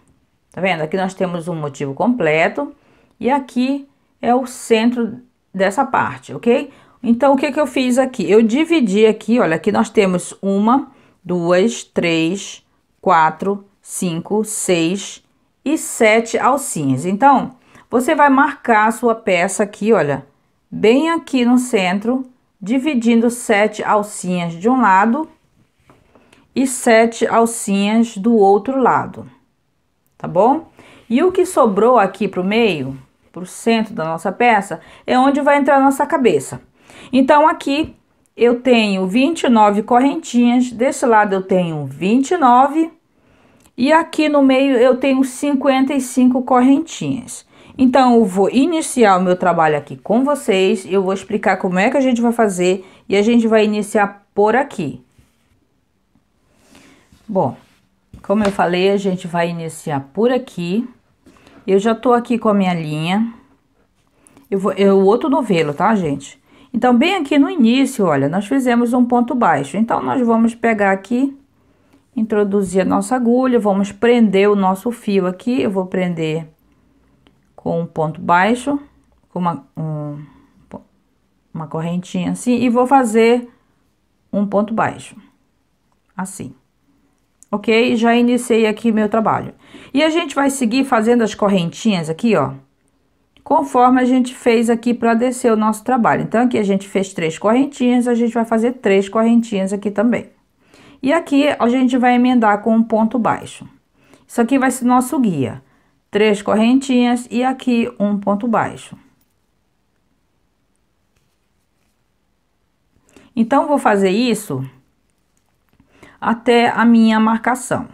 tá vendo? Aqui nós temos um motivo completo e aqui é o centro dessa parte, ok? Então, o que que eu fiz aqui? Eu dividi aqui, olha, aqui nós temos uma, duas, três, quatro, cinco, seis e sete alcinhas. Então, você vai marcar a sua peça aqui, olha, bem aqui no centro, dividindo sete alcinhas de um lado e sete alcinhas do outro lado, tá bom? E o que sobrou aqui pro meio, pro centro da nossa peça, é onde vai entrar a nossa cabeça. Então, aqui eu tenho 29 correntinhas, desse lado eu tenho 29, e aqui no meio eu tenho 55 correntinhas. Então, eu vou iniciar o meu trabalho aqui com vocês, eu vou explicar como é que a gente vai fazer, e a gente vai iniciar por aqui. Bom, como eu falei, a gente vai iniciar por aqui. Eu já tô aqui com a minha linha. Eu vou, eu é o outro novelo, tá, gente? Então, bem aqui no início, olha, nós fizemos um ponto baixo. Então, nós vamos pegar aqui, introduzir a nossa agulha, vamos prender o nosso fio aqui. Eu vou prender com um ponto baixo, com uma, um, uma correntinha assim, e vou fazer um ponto baixo, assim ok? Já iniciei aqui meu trabalho. E a gente vai seguir fazendo as correntinhas aqui, ó, conforme a gente fez aqui para descer o nosso trabalho. Então, aqui a gente fez três correntinhas, a gente vai fazer três correntinhas aqui também. E aqui a gente vai emendar com um ponto baixo. Isso aqui vai ser nosso guia. Três correntinhas e aqui um ponto baixo. Então, vou fazer isso até a minha marcação,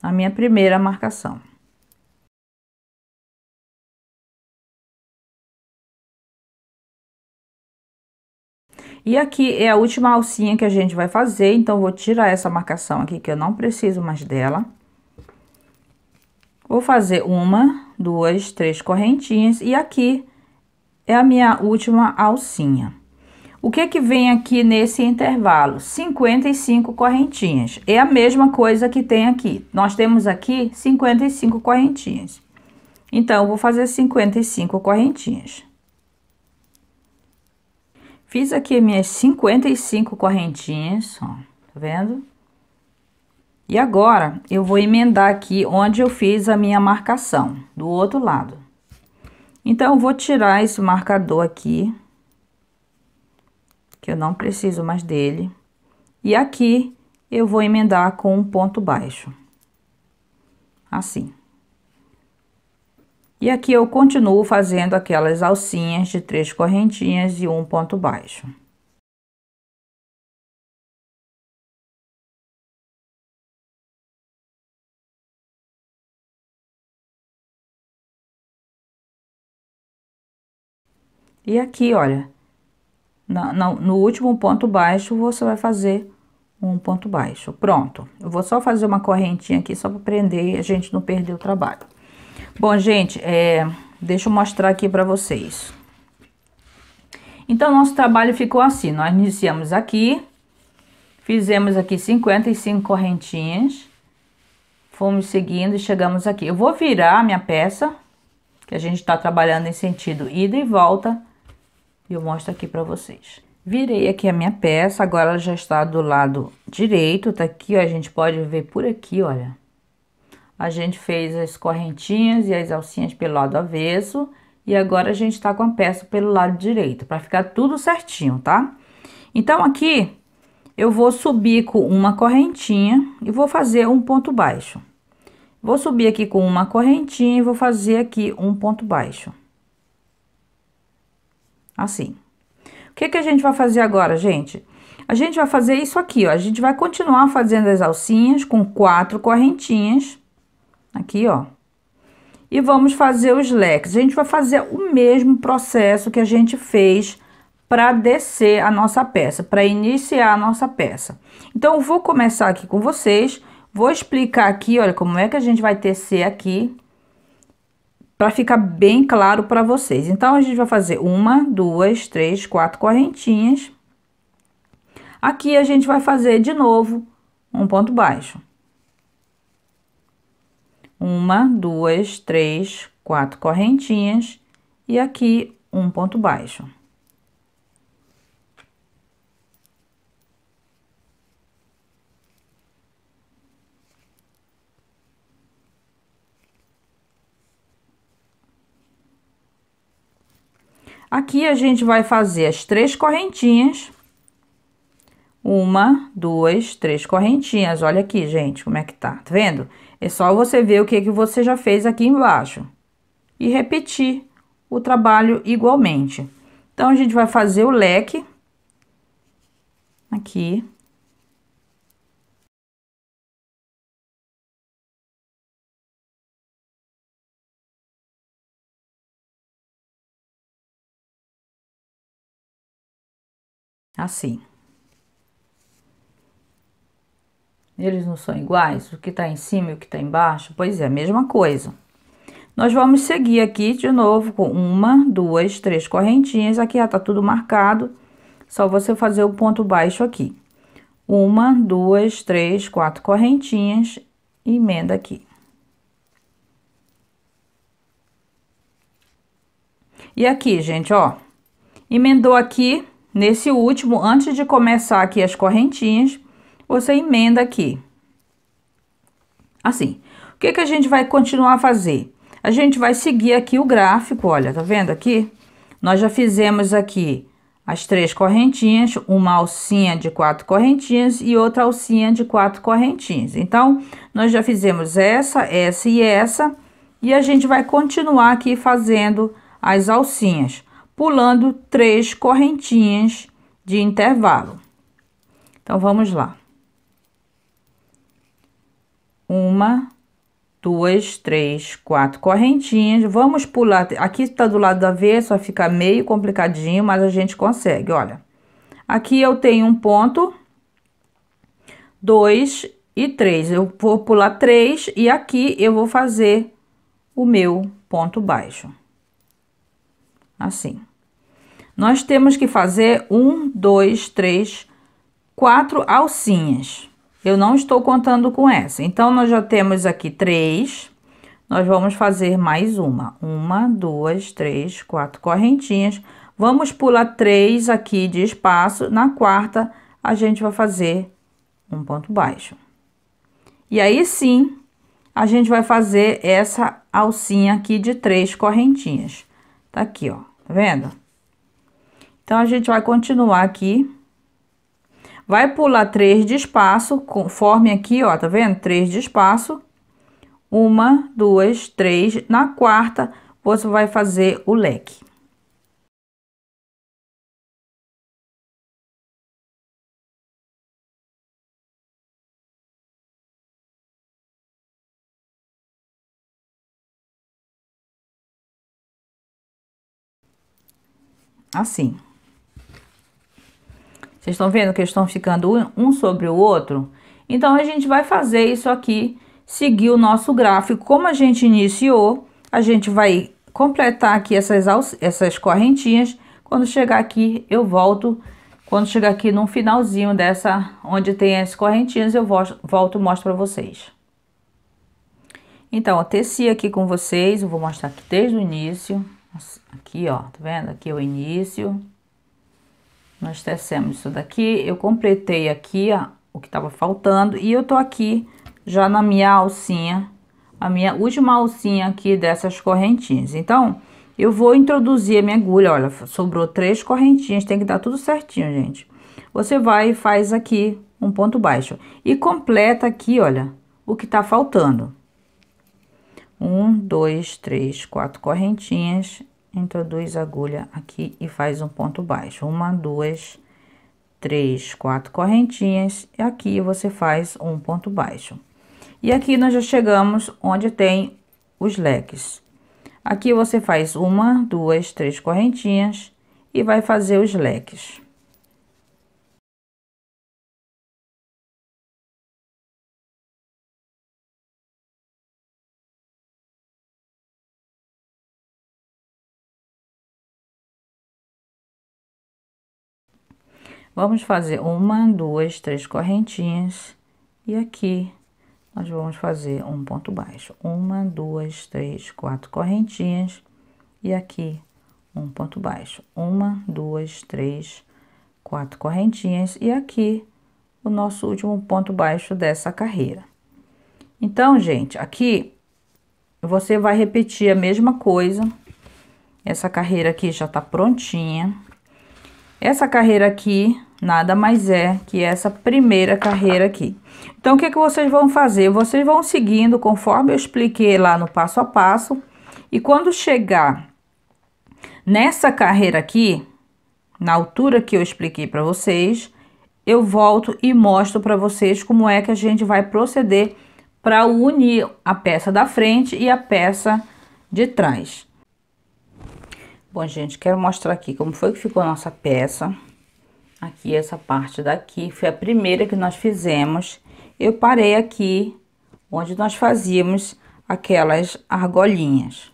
a minha primeira marcação. E aqui é a última alcinha que a gente vai fazer, então vou tirar essa marcação aqui que eu não preciso mais dela. Vou fazer uma, duas, três correntinhas e aqui é a minha última alcinha. O que é que vem aqui nesse intervalo? 55 correntinhas. É a mesma coisa que tem aqui. Nós temos aqui 55 correntinhas. Então, eu vou fazer 55 correntinhas. Fiz aqui minhas 55 correntinhas, ó, tá vendo? E agora, eu vou emendar aqui onde eu fiz a minha marcação, do outro lado. Então, eu vou tirar esse marcador aqui, que eu não preciso mais dele. E aqui eu vou emendar com um ponto baixo. Assim. E aqui eu continuo fazendo aquelas alcinhas de três correntinhas e um ponto baixo. E aqui, olha, na, na, no último ponto baixo, você vai fazer um ponto baixo. Pronto, eu vou só fazer uma correntinha aqui só para prender e a gente não perder o trabalho. Bom, gente, é, deixa eu mostrar aqui para vocês. Então, nosso trabalho ficou assim, nós iniciamos aqui, fizemos aqui 55 correntinhas, fomos seguindo e chegamos aqui. Eu vou virar minha peça, que a gente está trabalhando em sentido ida e volta, e eu mostro aqui pra vocês. Virei aqui a minha peça, agora ela já está do lado direito, tá aqui, ó, a gente pode ver por aqui, olha. A gente fez as correntinhas e as alcinhas pelo lado avesso, e agora a gente tá com a peça pelo lado direito, para ficar tudo certinho, tá? Então, aqui, eu vou subir com uma correntinha e vou fazer um ponto baixo. Vou subir aqui com uma correntinha e vou fazer aqui um ponto baixo assim. O que, que a gente vai fazer agora, gente? A gente vai fazer isso aqui, ó. A gente vai continuar fazendo as alcinhas com quatro correntinhas, aqui, ó. E vamos fazer os leques. A gente vai fazer o mesmo processo que a gente fez para descer a nossa peça, para iniciar a nossa peça. Então, vou começar aqui com vocês, vou explicar aqui, olha, como é que a gente vai tecer aqui, para ficar bem claro para vocês. Então, a gente vai fazer uma, duas, três, quatro correntinhas. Aqui a gente vai fazer de novo um ponto baixo. Uma, duas, três, quatro correntinhas e aqui um ponto baixo. Aqui a gente vai fazer as três correntinhas. Uma, duas, três correntinhas. Olha aqui, gente, como é que tá. Tá vendo? É só você ver o que, que você já fez aqui embaixo. E repetir o trabalho igualmente. Então, a gente vai fazer o leque. Aqui. assim. Eles não são iguais? O que está em cima e o que está embaixo? Pois é, a mesma coisa. Nós vamos seguir aqui de novo com uma, duas, três correntinhas. Aqui já tá tudo marcado, só você fazer o ponto baixo aqui. Uma, duas, três, quatro correntinhas, emenda aqui. E aqui, gente, ó, emendou aqui, Nesse último, antes de começar aqui as correntinhas, você emenda aqui. Assim. O que, que a gente vai continuar a fazer? A gente vai seguir aqui o gráfico, olha, tá vendo aqui? Nós já fizemos aqui as três correntinhas, uma alcinha de quatro correntinhas e outra alcinha de quatro correntinhas. Então, nós já fizemos essa, essa e essa, e a gente vai continuar aqui fazendo as alcinhas pulando três correntinhas de intervalo. Então, vamos lá. Uma, duas, três, quatro correntinhas. Vamos pular. Aqui está do lado da avesso, vai ficar meio complicadinho, mas a gente consegue, olha. Aqui eu tenho um ponto, dois e três. Eu vou pular três e aqui eu vou fazer o meu ponto baixo assim. Nós temos que fazer um, dois, três, quatro alcinhas. Eu não estou contando com essa. Então, nós já temos aqui três. Nós vamos fazer mais uma. Uma, duas, três, quatro correntinhas. Vamos pular três aqui de espaço. Na quarta, a gente vai fazer um ponto baixo. E aí sim, a gente vai fazer essa alcinha aqui de três correntinhas. Tá aqui, ó. Tá vendo? Então, a gente vai continuar aqui. Vai pular três de espaço, conforme aqui, ó, tá vendo? Três de espaço. Uma, duas, três. Na quarta, você vai fazer o leque. assim. Vocês estão vendo que estão ficando um sobre o outro? Então, a gente vai fazer isso aqui, seguir o nosso gráfico. Como a gente iniciou, a gente vai completar aqui essas, essas correntinhas. Quando chegar aqui, eu volto. Quando chegar aqui no finalzinho dessa, onde tem as correntinhas, eu volto e mostro para vocês. Então, eu teci aqui com vocês, eu vou mostrar aqui desde o início. Aqui, ó, tá vendo? Aqui é o início. Nós tecemos isso daqui, eu completei aqui, ó, o que tava faltando. E eu tô aqui já na minha alcinha, a minha última alcinha aqui dessas correntinhas. Então, eu vou introduzir a minha agulha, olha, sobrou três correntinhas, tem que dar tudo certinho, gente. Você vai e faz aqui um ponto baixo. E completa aqui, olha, o que tá faltando um, dois, três, quatro correntinhas, introduz a agulha aqui e faz um ponto baixo. Uma, duas, três, quatro correntinhas, e aqui você faz um ponto baixo. E aqui nós já chegamos onde tem os leques. Aqui você faz uma, duas, três correntinhas e vai fazer os leques. Vamos fazer uma, duas, três correntinhas e aqui nós vamos fazer um ponto baixo. Uma, duas, três, quatro correntinhas e aqui um ponto baixo. Uma, duas, três, quatro correntinhas e aqui o nosso último ponto baixo dessa carreira. Então, gente, aqui você vai repetir a mesma coisa. Essa carreira aqui já tá prontinha. Essa carreira aqui nada mais é que essa primeira carreira aqui. Então, o que, é que vocês vão fazer? Vocês vão seguindo conforme eu expliquei lá no passo a passo. E quando chegar nessa carreira aqui, na altura que eu expliquei para vocês, eu volto e mostro para vocês como é que a gente vai proceder para unir a peça da frente e a peça de trás. Bom, gente, quero mostrar aqui como foi que ficou a nossa peça. Aqui, essa parte daqui, foi a primeira que nós fizemos. Eu parei aqui, onde nós fazíamos aquelas argolinhas.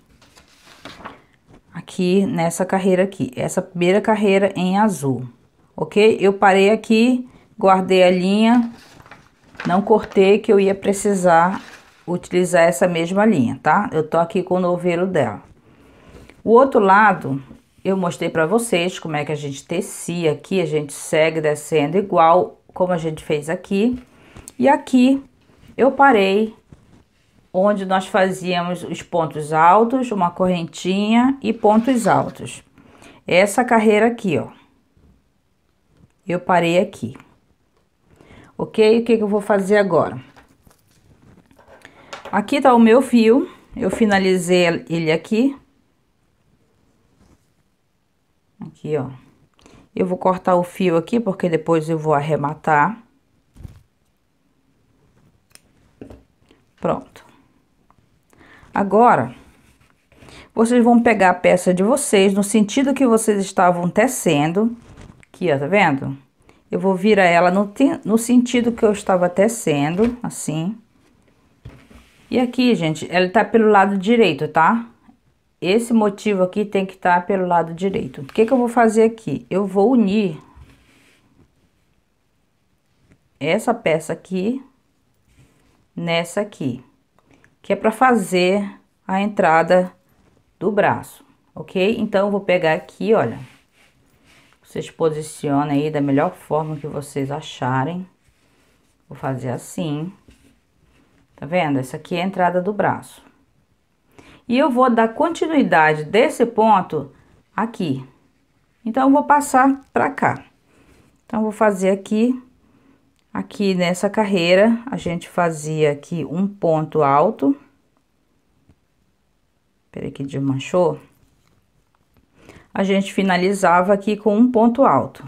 Aqui, nessa carreira aqui, essa primeira carreira em azul, ok? Eu parei aqui, guardei a linha, não cortei que eu ia precisar utilizar essa mesma linha, tá? Eu tô aqui com o novelo dela. O outro lado, eu mostrei para vocês como é que a gente tecia aqui, a gente segue descendo igual como a gente fez aqui. E aqui eu parei onde nós fazíamos os pontos altos, uma correntinha e pontos altos. Essa carreira aqui, ó. Eu parei aqui. Ok? O que, que eu vou fazer agora? Aqui tá o meu fio, eu finalizei ele aqui Aqui, ó. Eu vou cortar o fio aqui, porque depois eu vou arrematar. Pronto. Agora, vocês vão pegar a peça de vocês no sentido que vocês estavam tecendo. Aqui, ó, tá vendo? Eu vou virar ela no, no sentido que eu estava tecendo, assim. E aqui, gente, ela tá pelo lado direito, tá? esse motivo aqui tem que estar tá pelo lado direito. O que que eu vou fazer aqui? Eu vou unir essa peça aqui nessa aqui, que é para fazer a entrada do braço, ok? Então, eu vou pegar aqui, olha, vocês posicionem aí da melhor forma que vocês acharem. Vou fazer assim, tá vendo? Essa aqui é a entrada do braço. E eu vou dar continuidade desse ponto aqui. Então, vou passar pra cá. Então, vou fazer aqui, aqui nessa carreira, a gente fazia aqui um ponto alto. Peraí que desmanchou. A gente finalizava aqui com um ponto alto.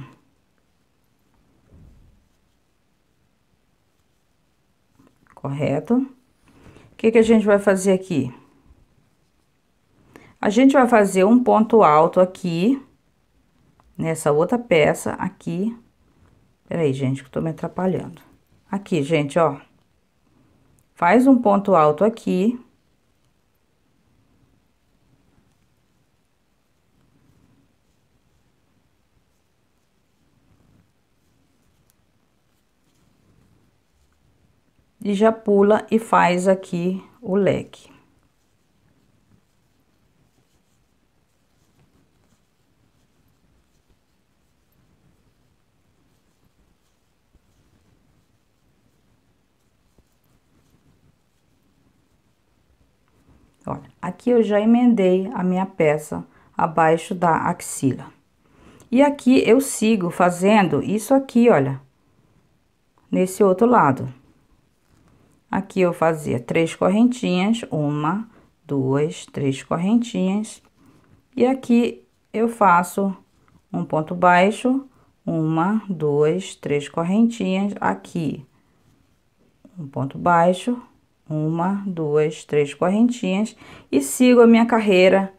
Correto? O que que a gente vai fazer aqui? A gente vai fazer um ponto alto aqui, nessa outra peça aqui. Peraí, gente, que eu tô me atrapalhando. Aqui, gente, ó. Faz um ponto alto aqui. E já pula e faz aqui o leque. Aqui eu já emendei a minha peça abaixo da axila. E aqui eu sigo fazendo isso aqui, olha, nesse outro lado. Aqui eu fazia três correntinhas, uma, duas, três correntinhas. E aqui eu faço um ponto baixo, uma, duas, três correntinhas, aqui um ponto baixo, uma, duas, três correntinhas e sigo a minha carreira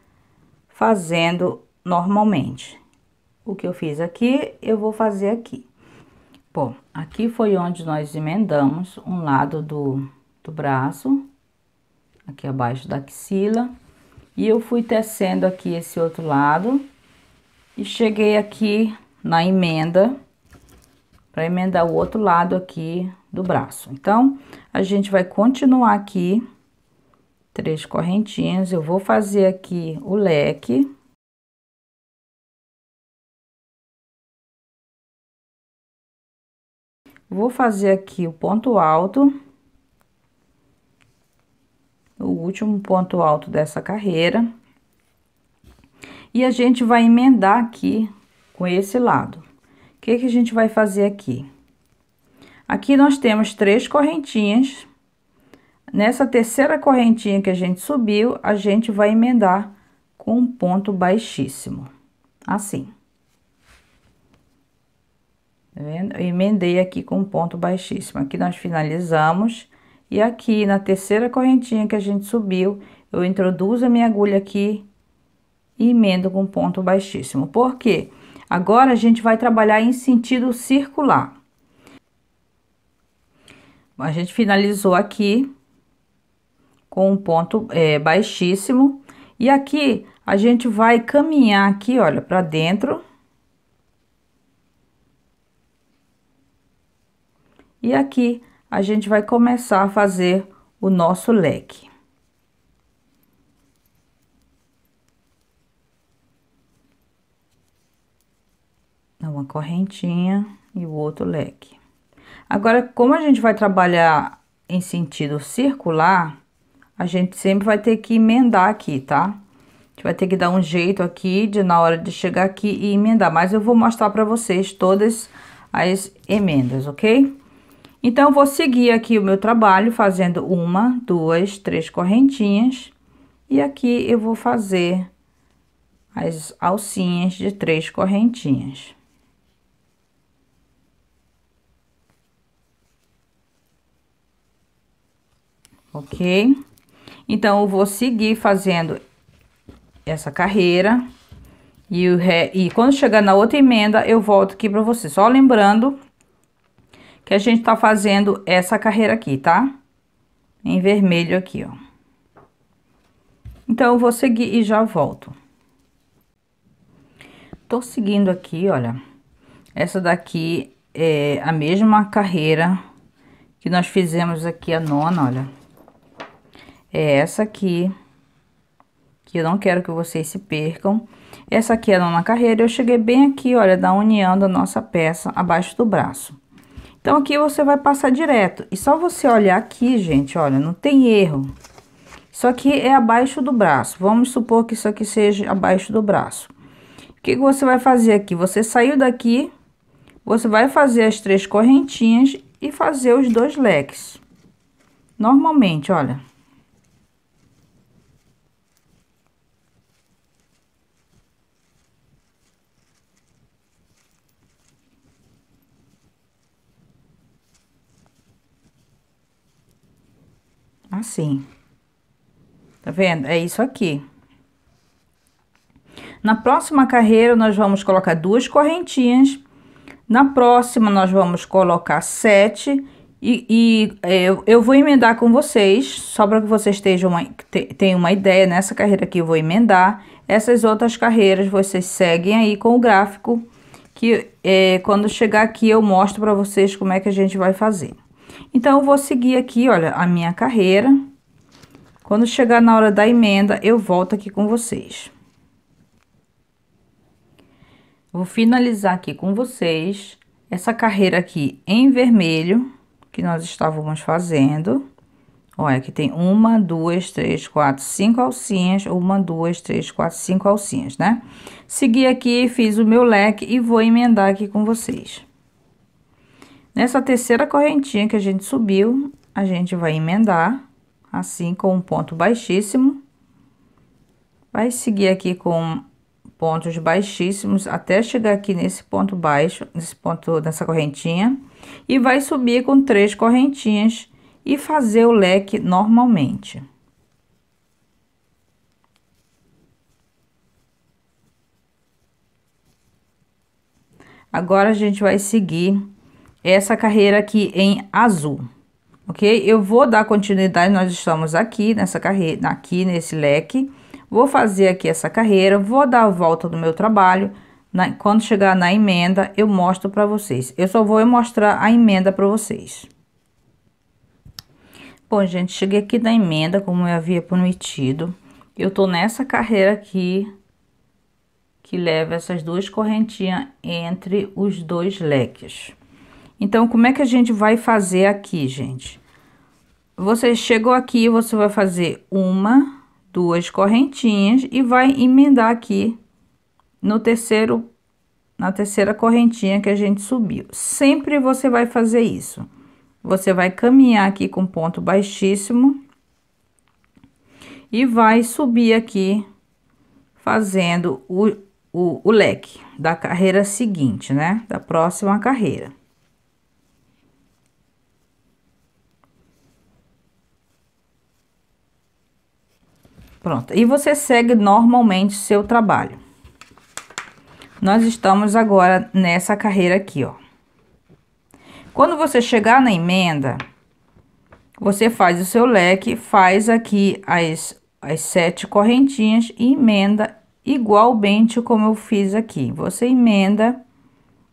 fazendo normalmente. O que eu fiz aqui, eu vou fazer aqui. Bom, aqui foi onde nós emendamos um lado do, do braço, aqui abaixo da axila, e eu fui tecendo aqui esse outro lado e cheguei aqui na emenda para emendar o outro lado aqui do braço. Então, a gente vai continuar aqui, três correntinhas, eu vou fazer aqui o leque. Vou fazer aqui o ponto alto. O último ponto alto dessa carreira. E a gente vai emendar aqui com esse lado. O que que a gente vai fazer aqui? Aqui nós temos três correntinhas. Nessa terceira correntinha que a gente subiu, a gente vai emendar com um ponto baixíssimo, assim. Tá vendo? Eu emendei aqui com um ponto baixíssimo. Aqui nós finalizamos. E aqui na terceira correntinha que a gente subiu, eu introduzo a minha agulha aqui e emendo com um ponto baixíssimo. Por quê? Agora a gente vai trabalhar em sentido circular a gente finalizou aqui com um ponto é, baixíssimo. E aqui, a gente vai caminhar aqui, olha, pra dentro. E aqui, a gente vai começar a fazer o nosso leque. Uma correntinha e o outro leque. Agora, como a gente vai trabalhar em sentido circular, a gente sempre vai ter que emendar aqui, tá? A gente vai ter que dar um jeito aqui de na hora de chegar aqui e emendar, mas eu vou mostrar para vocês todas as emendas, ok? Então, eu vou seguir aqui o meu trabalho fazendo uma, duas, três correntinhas. E aqui eu vou fazer as alcinhas de três correntinhas. ok? Então, eu vou seguir fazendo essa carreira. E, ré, e quando chegar na outra emenda, eu volto aqui pra você. Só lembrando que a gente tá fazendo essa carreira aqui, tá? Em vermelho aqui, ó. Então, eu vou seguir e já volto. Tô seguindo aqui, olha. Essa daqui é a mesma carreira que nós fizemos aqui, a nona, olha é essa aqui, que eu não quero que vocês se percam. Essa aqui é a nona carreira, eu cheguei bem aqui, olha, da união da nossa peça abaixo do braço. Então, aqui você vai passar direto. E só você olhar aqui, gente, olha, não tem erro. Isso aqui é abaixo do braço. Vamos supor que isso aqui seja abaixo do braço. O que, que você vai fazer aqui? Você saiu daqui, você vai fazer as três correntinhas e fazer os dois leques. Normalmente, olha. assim. Tá vendo? É isso aqui. Na próxima carreira, nós vamos colocar duas correntinhas. Na próxima, nós vamos colocar sete. E, e é, eu, eu, vou emendar com vocês, só para que vocês tenham uma, te, uma ideia. Nessa carreira aqui, eu vou emendar. Essas outras carreiras, vocês seguem aí com o gráfico. Que é, quando chegar aqui, eu mostro para vocês como é que a gente vai fazer. Então, eu vou seguir aqui, olha, a minha carreira. Quando chegar na hora da emenda, eu volto aqui com vocês. Vou finalizar aqui com vocês essa carreira aqui em vermelho, que nós estávamos fazendo. Olha, aqui tem uma, duas, três, quatro, cinco alcinhas, uma, duas, três, quatro, cinco alcinhas, né? Segui aqui, fiz o meu leque e vou emendar aqui com vocês. Nessa terceira correntinha que a gente subiu, a gente vai emendar, assim, com um ponto baixíssimo. Vai seguir aqui com pontos baixíssimos até chegar aqui nesse ponto baixo, nesse ponto, nessa correntinha. E vai subir com três correntinhas e fazer o leque normalmente. Agora, a gente vai seguir essa carreira aqui em azul, ok? Eu vou dar continuidade, nós estamos aqui nessa carreira, aqui nesse leque. Vou fazer aqui essa carreira, vou dar a volta do meu trabalho. Na, quando chegar na emenda, eu mostro para vocês. Eu só vou mostrar a emenda para vocês. Bom, gente, cheguei aqui na emenda, como eu havia prometido. Eu tô nessa carreira aqui, que leva essas duas correntinhas entre os dois leques. Então, como é que a gente vai fazer aqui, gente? Você chegou aqui, você vai fazer uma, duas correntinhas e vai emendar aqui no terceiro, na terceira correntinha que a gente subiu. Sempre você vai fazer isso. Você vai caminhar aqui com ponto baixíssimo e vai subir aqui fazendo o, o, o leque da carreira seguinte, né? Da próxima carreira. Pronto, e você segue normalmente seu trabalho. Nós estamos agora nessa carreira aqui, ó. Quando você chegar na emenda, você faz o seu leque, faz aqui as, as sete correntinhas e emenda igualmente como eu fiz aqui. Você emenda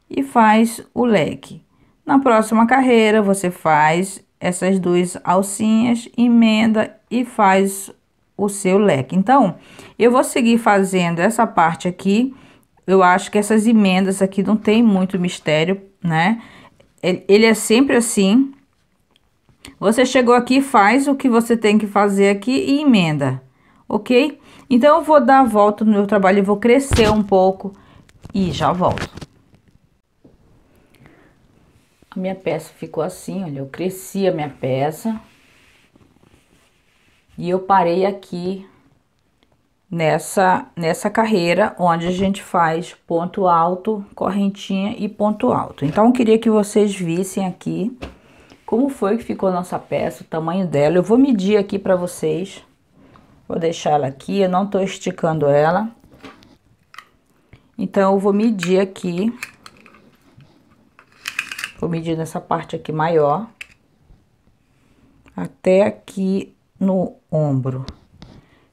e faz o leque. Na próxima carreira, você faz essas duas alcinhas, emenda e faz o seu leque. Então, eu vou seguir fazendo essa parte aqui. Eu acho que essas emendas aqui não tem muito mistério, né? Ele é sempre assim. Você chegou aqui, faz o que você tem que fazer aqui e emenda, ok? Então, eu vou dar a volta no meu trabalho, e vou crescer um pouco e já volto. A minha peça ficou assim, olha, eu cresci a minha peça e eu parei aqui nessa, nessa carreira, onde a gente faz ponto alto, correntinha e ponto alto. Então, eu queria que vocês vissem aqui como foi que ficou nossa peça, o tamanho dela. Eu vou medir aqui para vocês. Vou deixar ela aqui, eu não tô esticando ela. Então, eu vou medir aqui. Vou medir nessa parte aqui maior. Até aqui no ombro.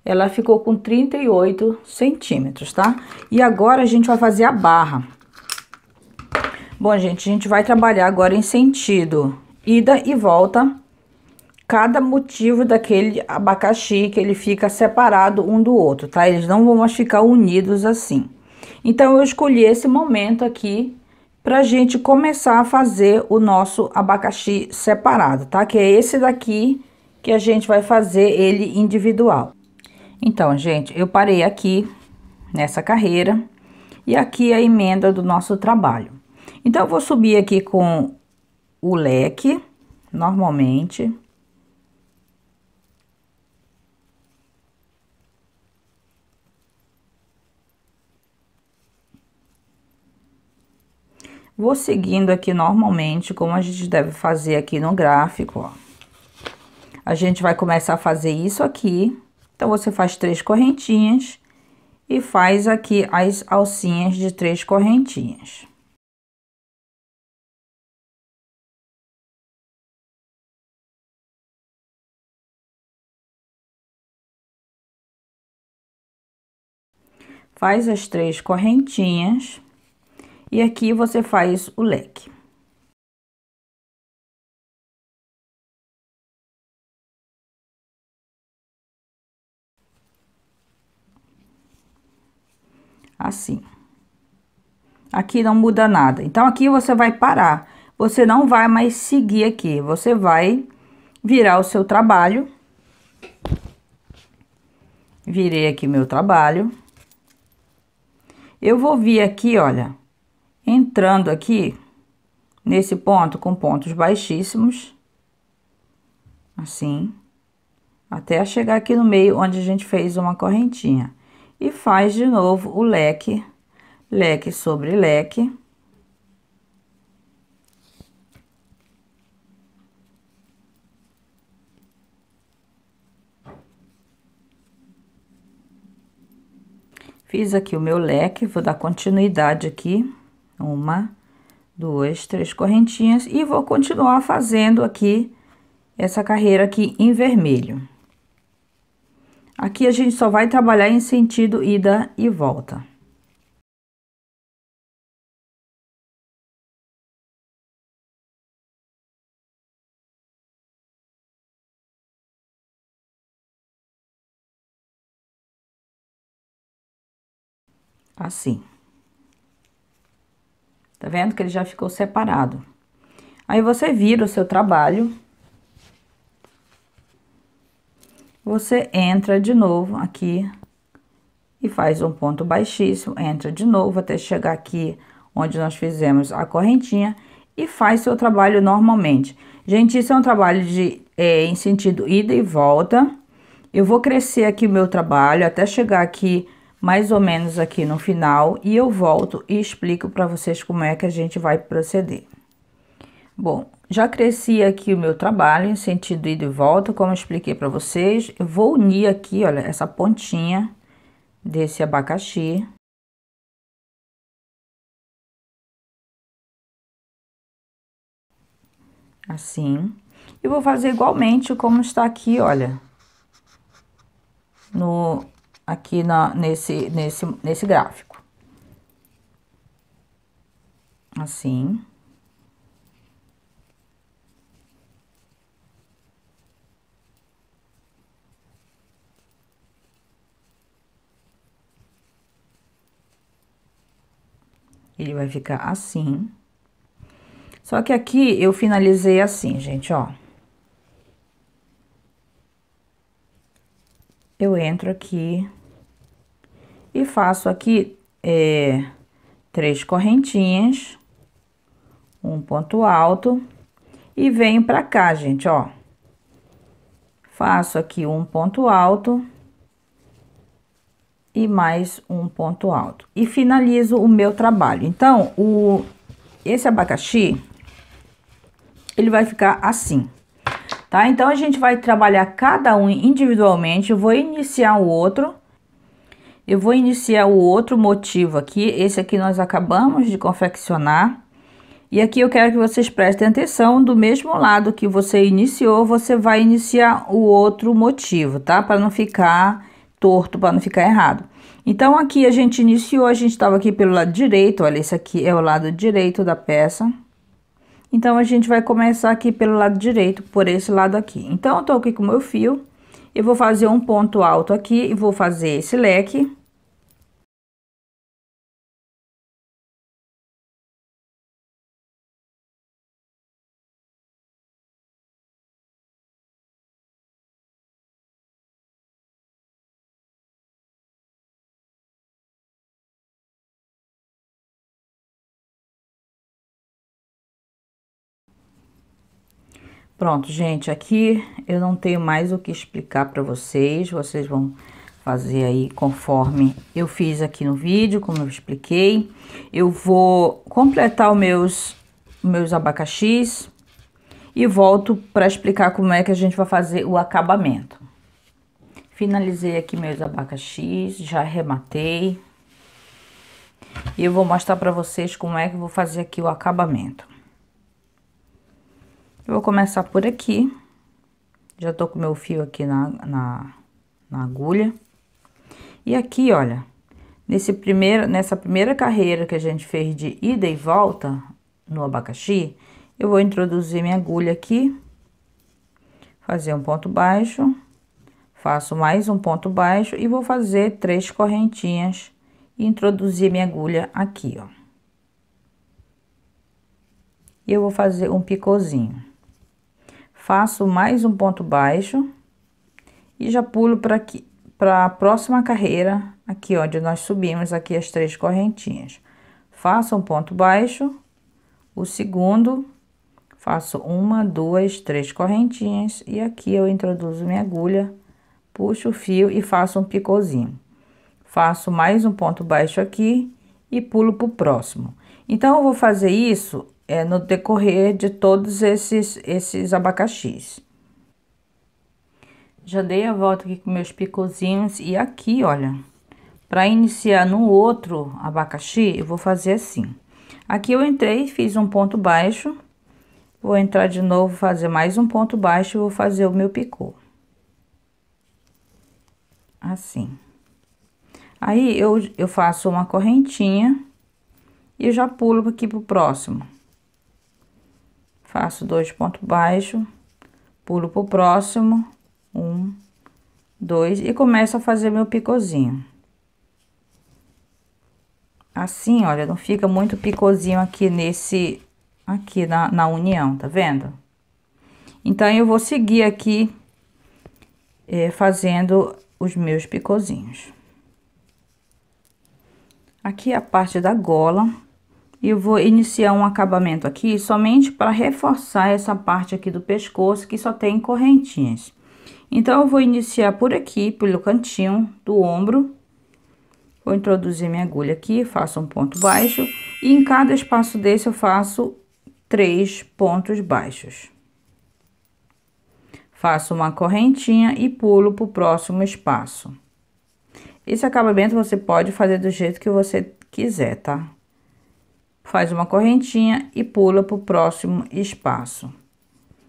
Ela ficou com 38 centímetros, tá? E agora a gente vai fazer a barra. Bom, gente, a gente vai trabalhar agora em sentido ida e volta. Cada motivo daquele abacaxi que ele fica separado um do outro, tá? Eles não vão mais ficar unidos assim. Então, eu escolhi esse momento aqui pra gente começar a fazer o nosso abacaxi separado, tá? Que é esse daqui que a gente vai fazer ele individual. Então, gente, eu parei aqui nessa carreira e aqui é a emenda do nosso trabalho. Então, eu vou subir aqui com o leque, normalmente. Vou seguindo aqui normalmente, como a gente deve fazer aqui no gráfico, ó. A gente vai começar a fazer isso aqui. Então, você faz três correntinhas e faz aqui as alcinhas de três correntinhas. Faz as três correntinhas e aqui você faz o leque. assim. Aqui não muda nada. Então, aqui você vai parar. Você não vai mais seguir aqui. Você vai virar o seu trabalho. Virei aqui meu trabalho. Eu vou vir aqui, olha, entrando aqui nesse ponto com pontos baixíssimos, assim, até chegar aqui no meio onde a gente fez uma correntinha e faz de novo o leque, leque sobre leque. Fiz aqui o meu leque, vou dar continuidade aqui, uma, duas, três correntinhas, e vou continuar fazendo aqui essa carreira aqui em vermelho. Aqui a gente só vai trabalhar em sentido ida e volta. Assim. Tá vendo que ele já ficou separado. Aí, você vira o seu trabalho você entra de novo aqui e faz um ponto baixíssimo, entra de novo até chegar aqui onde nós fizemos a correntinha e faz seu trabalho normalmente. Gente, isso é um trabalho de é, em sentido ida e volta. Eu vou crescer aqui o meu trabalho até chegar aqui mais ou menos aqui no final e eu volto e explico para vocês como é que a gente vai proceder. Bom, já cresci aqui o meu trabalho em sentido ida e volta, como eu expliquei para vocês. Eu vou unir aqui, olha, essa pontinha desse abacaxi. Assim. E vou fazer igualmente como está aqui, olha. No, aqui na, nesse, nesse, nesse gráfico. Assim. Ele vai ficar assim. Só que aqui eu finalizei assim, gente, ó. Eu entro aqui e faço aqui é, três correntinhas, um ponto alto e venho pra cá, gente, ó. Faço aqui um ponto alto e mais um ponto alto. E finalizo o meu trabalho. Então, o, esse abacaxi, ele vai ficar assim, tá? Então, a gente vai trabalhar cada um individualmente. Eu vou iniciar o outro. Eu vou iniciar o outro motivo aqui. Esse aqui nós acabamos de confeccionar. E aqui eu quero que vocês prestem atenção, do mesmo lado que você iniciou, você vai iniciar o outro motivo, tá? Para não ficar torto para não ficar errado. Então, aqui a gente iniciou, a gente estava aqui pelo lado direito, olha, esse aqui é o lado direito da peça. Então, a gente vai começar aqui pelo lado direito, por esse lado aqui. Então, eu tô aqui com o meu fio, eu vou fazer um ponto alto aqui e vou fazer esse leque. Pronto, gente, aqui eu não tenho mais o que explicar para vocês, vocês vão fazer aí conforme eu fiz aqui no vídeo, como eu expliquei. Eu vou completar os meus, meus abacaxis e volto para explicar como é que a gente vai fazer o acabamento. Finalizei aqui meus abacaxis, já rematei. E eu vou mostrar para vocês como é que eu vou fazer aqui o acabamento. Eu vou começar por aqui. Já tô com meu fio aqui na, na, na agulha. E aqui, olha, nesse primeiro, nessa primeira carreira que a gente fez de ida e volta no abacaxi, eu vou introduzir minha agulha aqui, fazer um ponto baixo, faço mais um ponto baixo e vou fazer três correntinhas e introduzir minha agulha aqui, ó. E eu vou fazer um picôzinho faço mais um ponto baixo e já pulo para aqui, para a próxima carreira, aqui onde nós subimos aqui as três correntinhas. Faço um ponto baixo, o segundo, faço uma, duas, três correntinhas e aqui eu introduzo minha agulha, puxo o fio e faço um picôzinho. Faço mais um ponto baixo aqui e pulo para o próximo. Então, eu vou fazer isso é, no decorrer de todos esses, esses abacaxis. Já dei a volta aqui com meus picozinhos e aqui, olha, para iniciar no outro abacaxi, eu vou fazer assim. Aqui eu entrei, fiz um ponto baixo, vou entrar de novo, fazer mais um ponto baixo e vou fazer o meu picô. Assim. Aí, eu, eu faço uma correntinha e já pulo aqui pro próximo faço dois pontos baixos, pulo pro próximo, um, dois, e começo a fazer meu picôzinho. Assim, olha, não fica muito picôzinho aqui nesse, aqui na, na união, tá vendo? Então, eu vou seguir aqui, é, fazendo os meus picôzinhos. Aqui é a parte da gola, eu vou iniciar um acabamento aqui somente para reforçar essa parte aqui do pescoço que só tem correntinhas. Então, eu vou iniciar por aqui, pelo cantinho do ombro. Vou introduzir minha agulha aqui, faço um ponto baixo. E em cada espaço desse, eu faço três pontos baixos. Faço uma correntinha e pulo para o próximo espaço. Esse acabamento você pode fazer do jeito que você quiser, tá? faz uma correntinha e pula para o próximo espaço.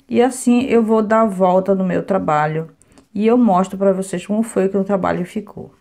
E assim eu vou dar a volta no meu trabalho e eu mostro para vocês como foi que o trabalho ficou.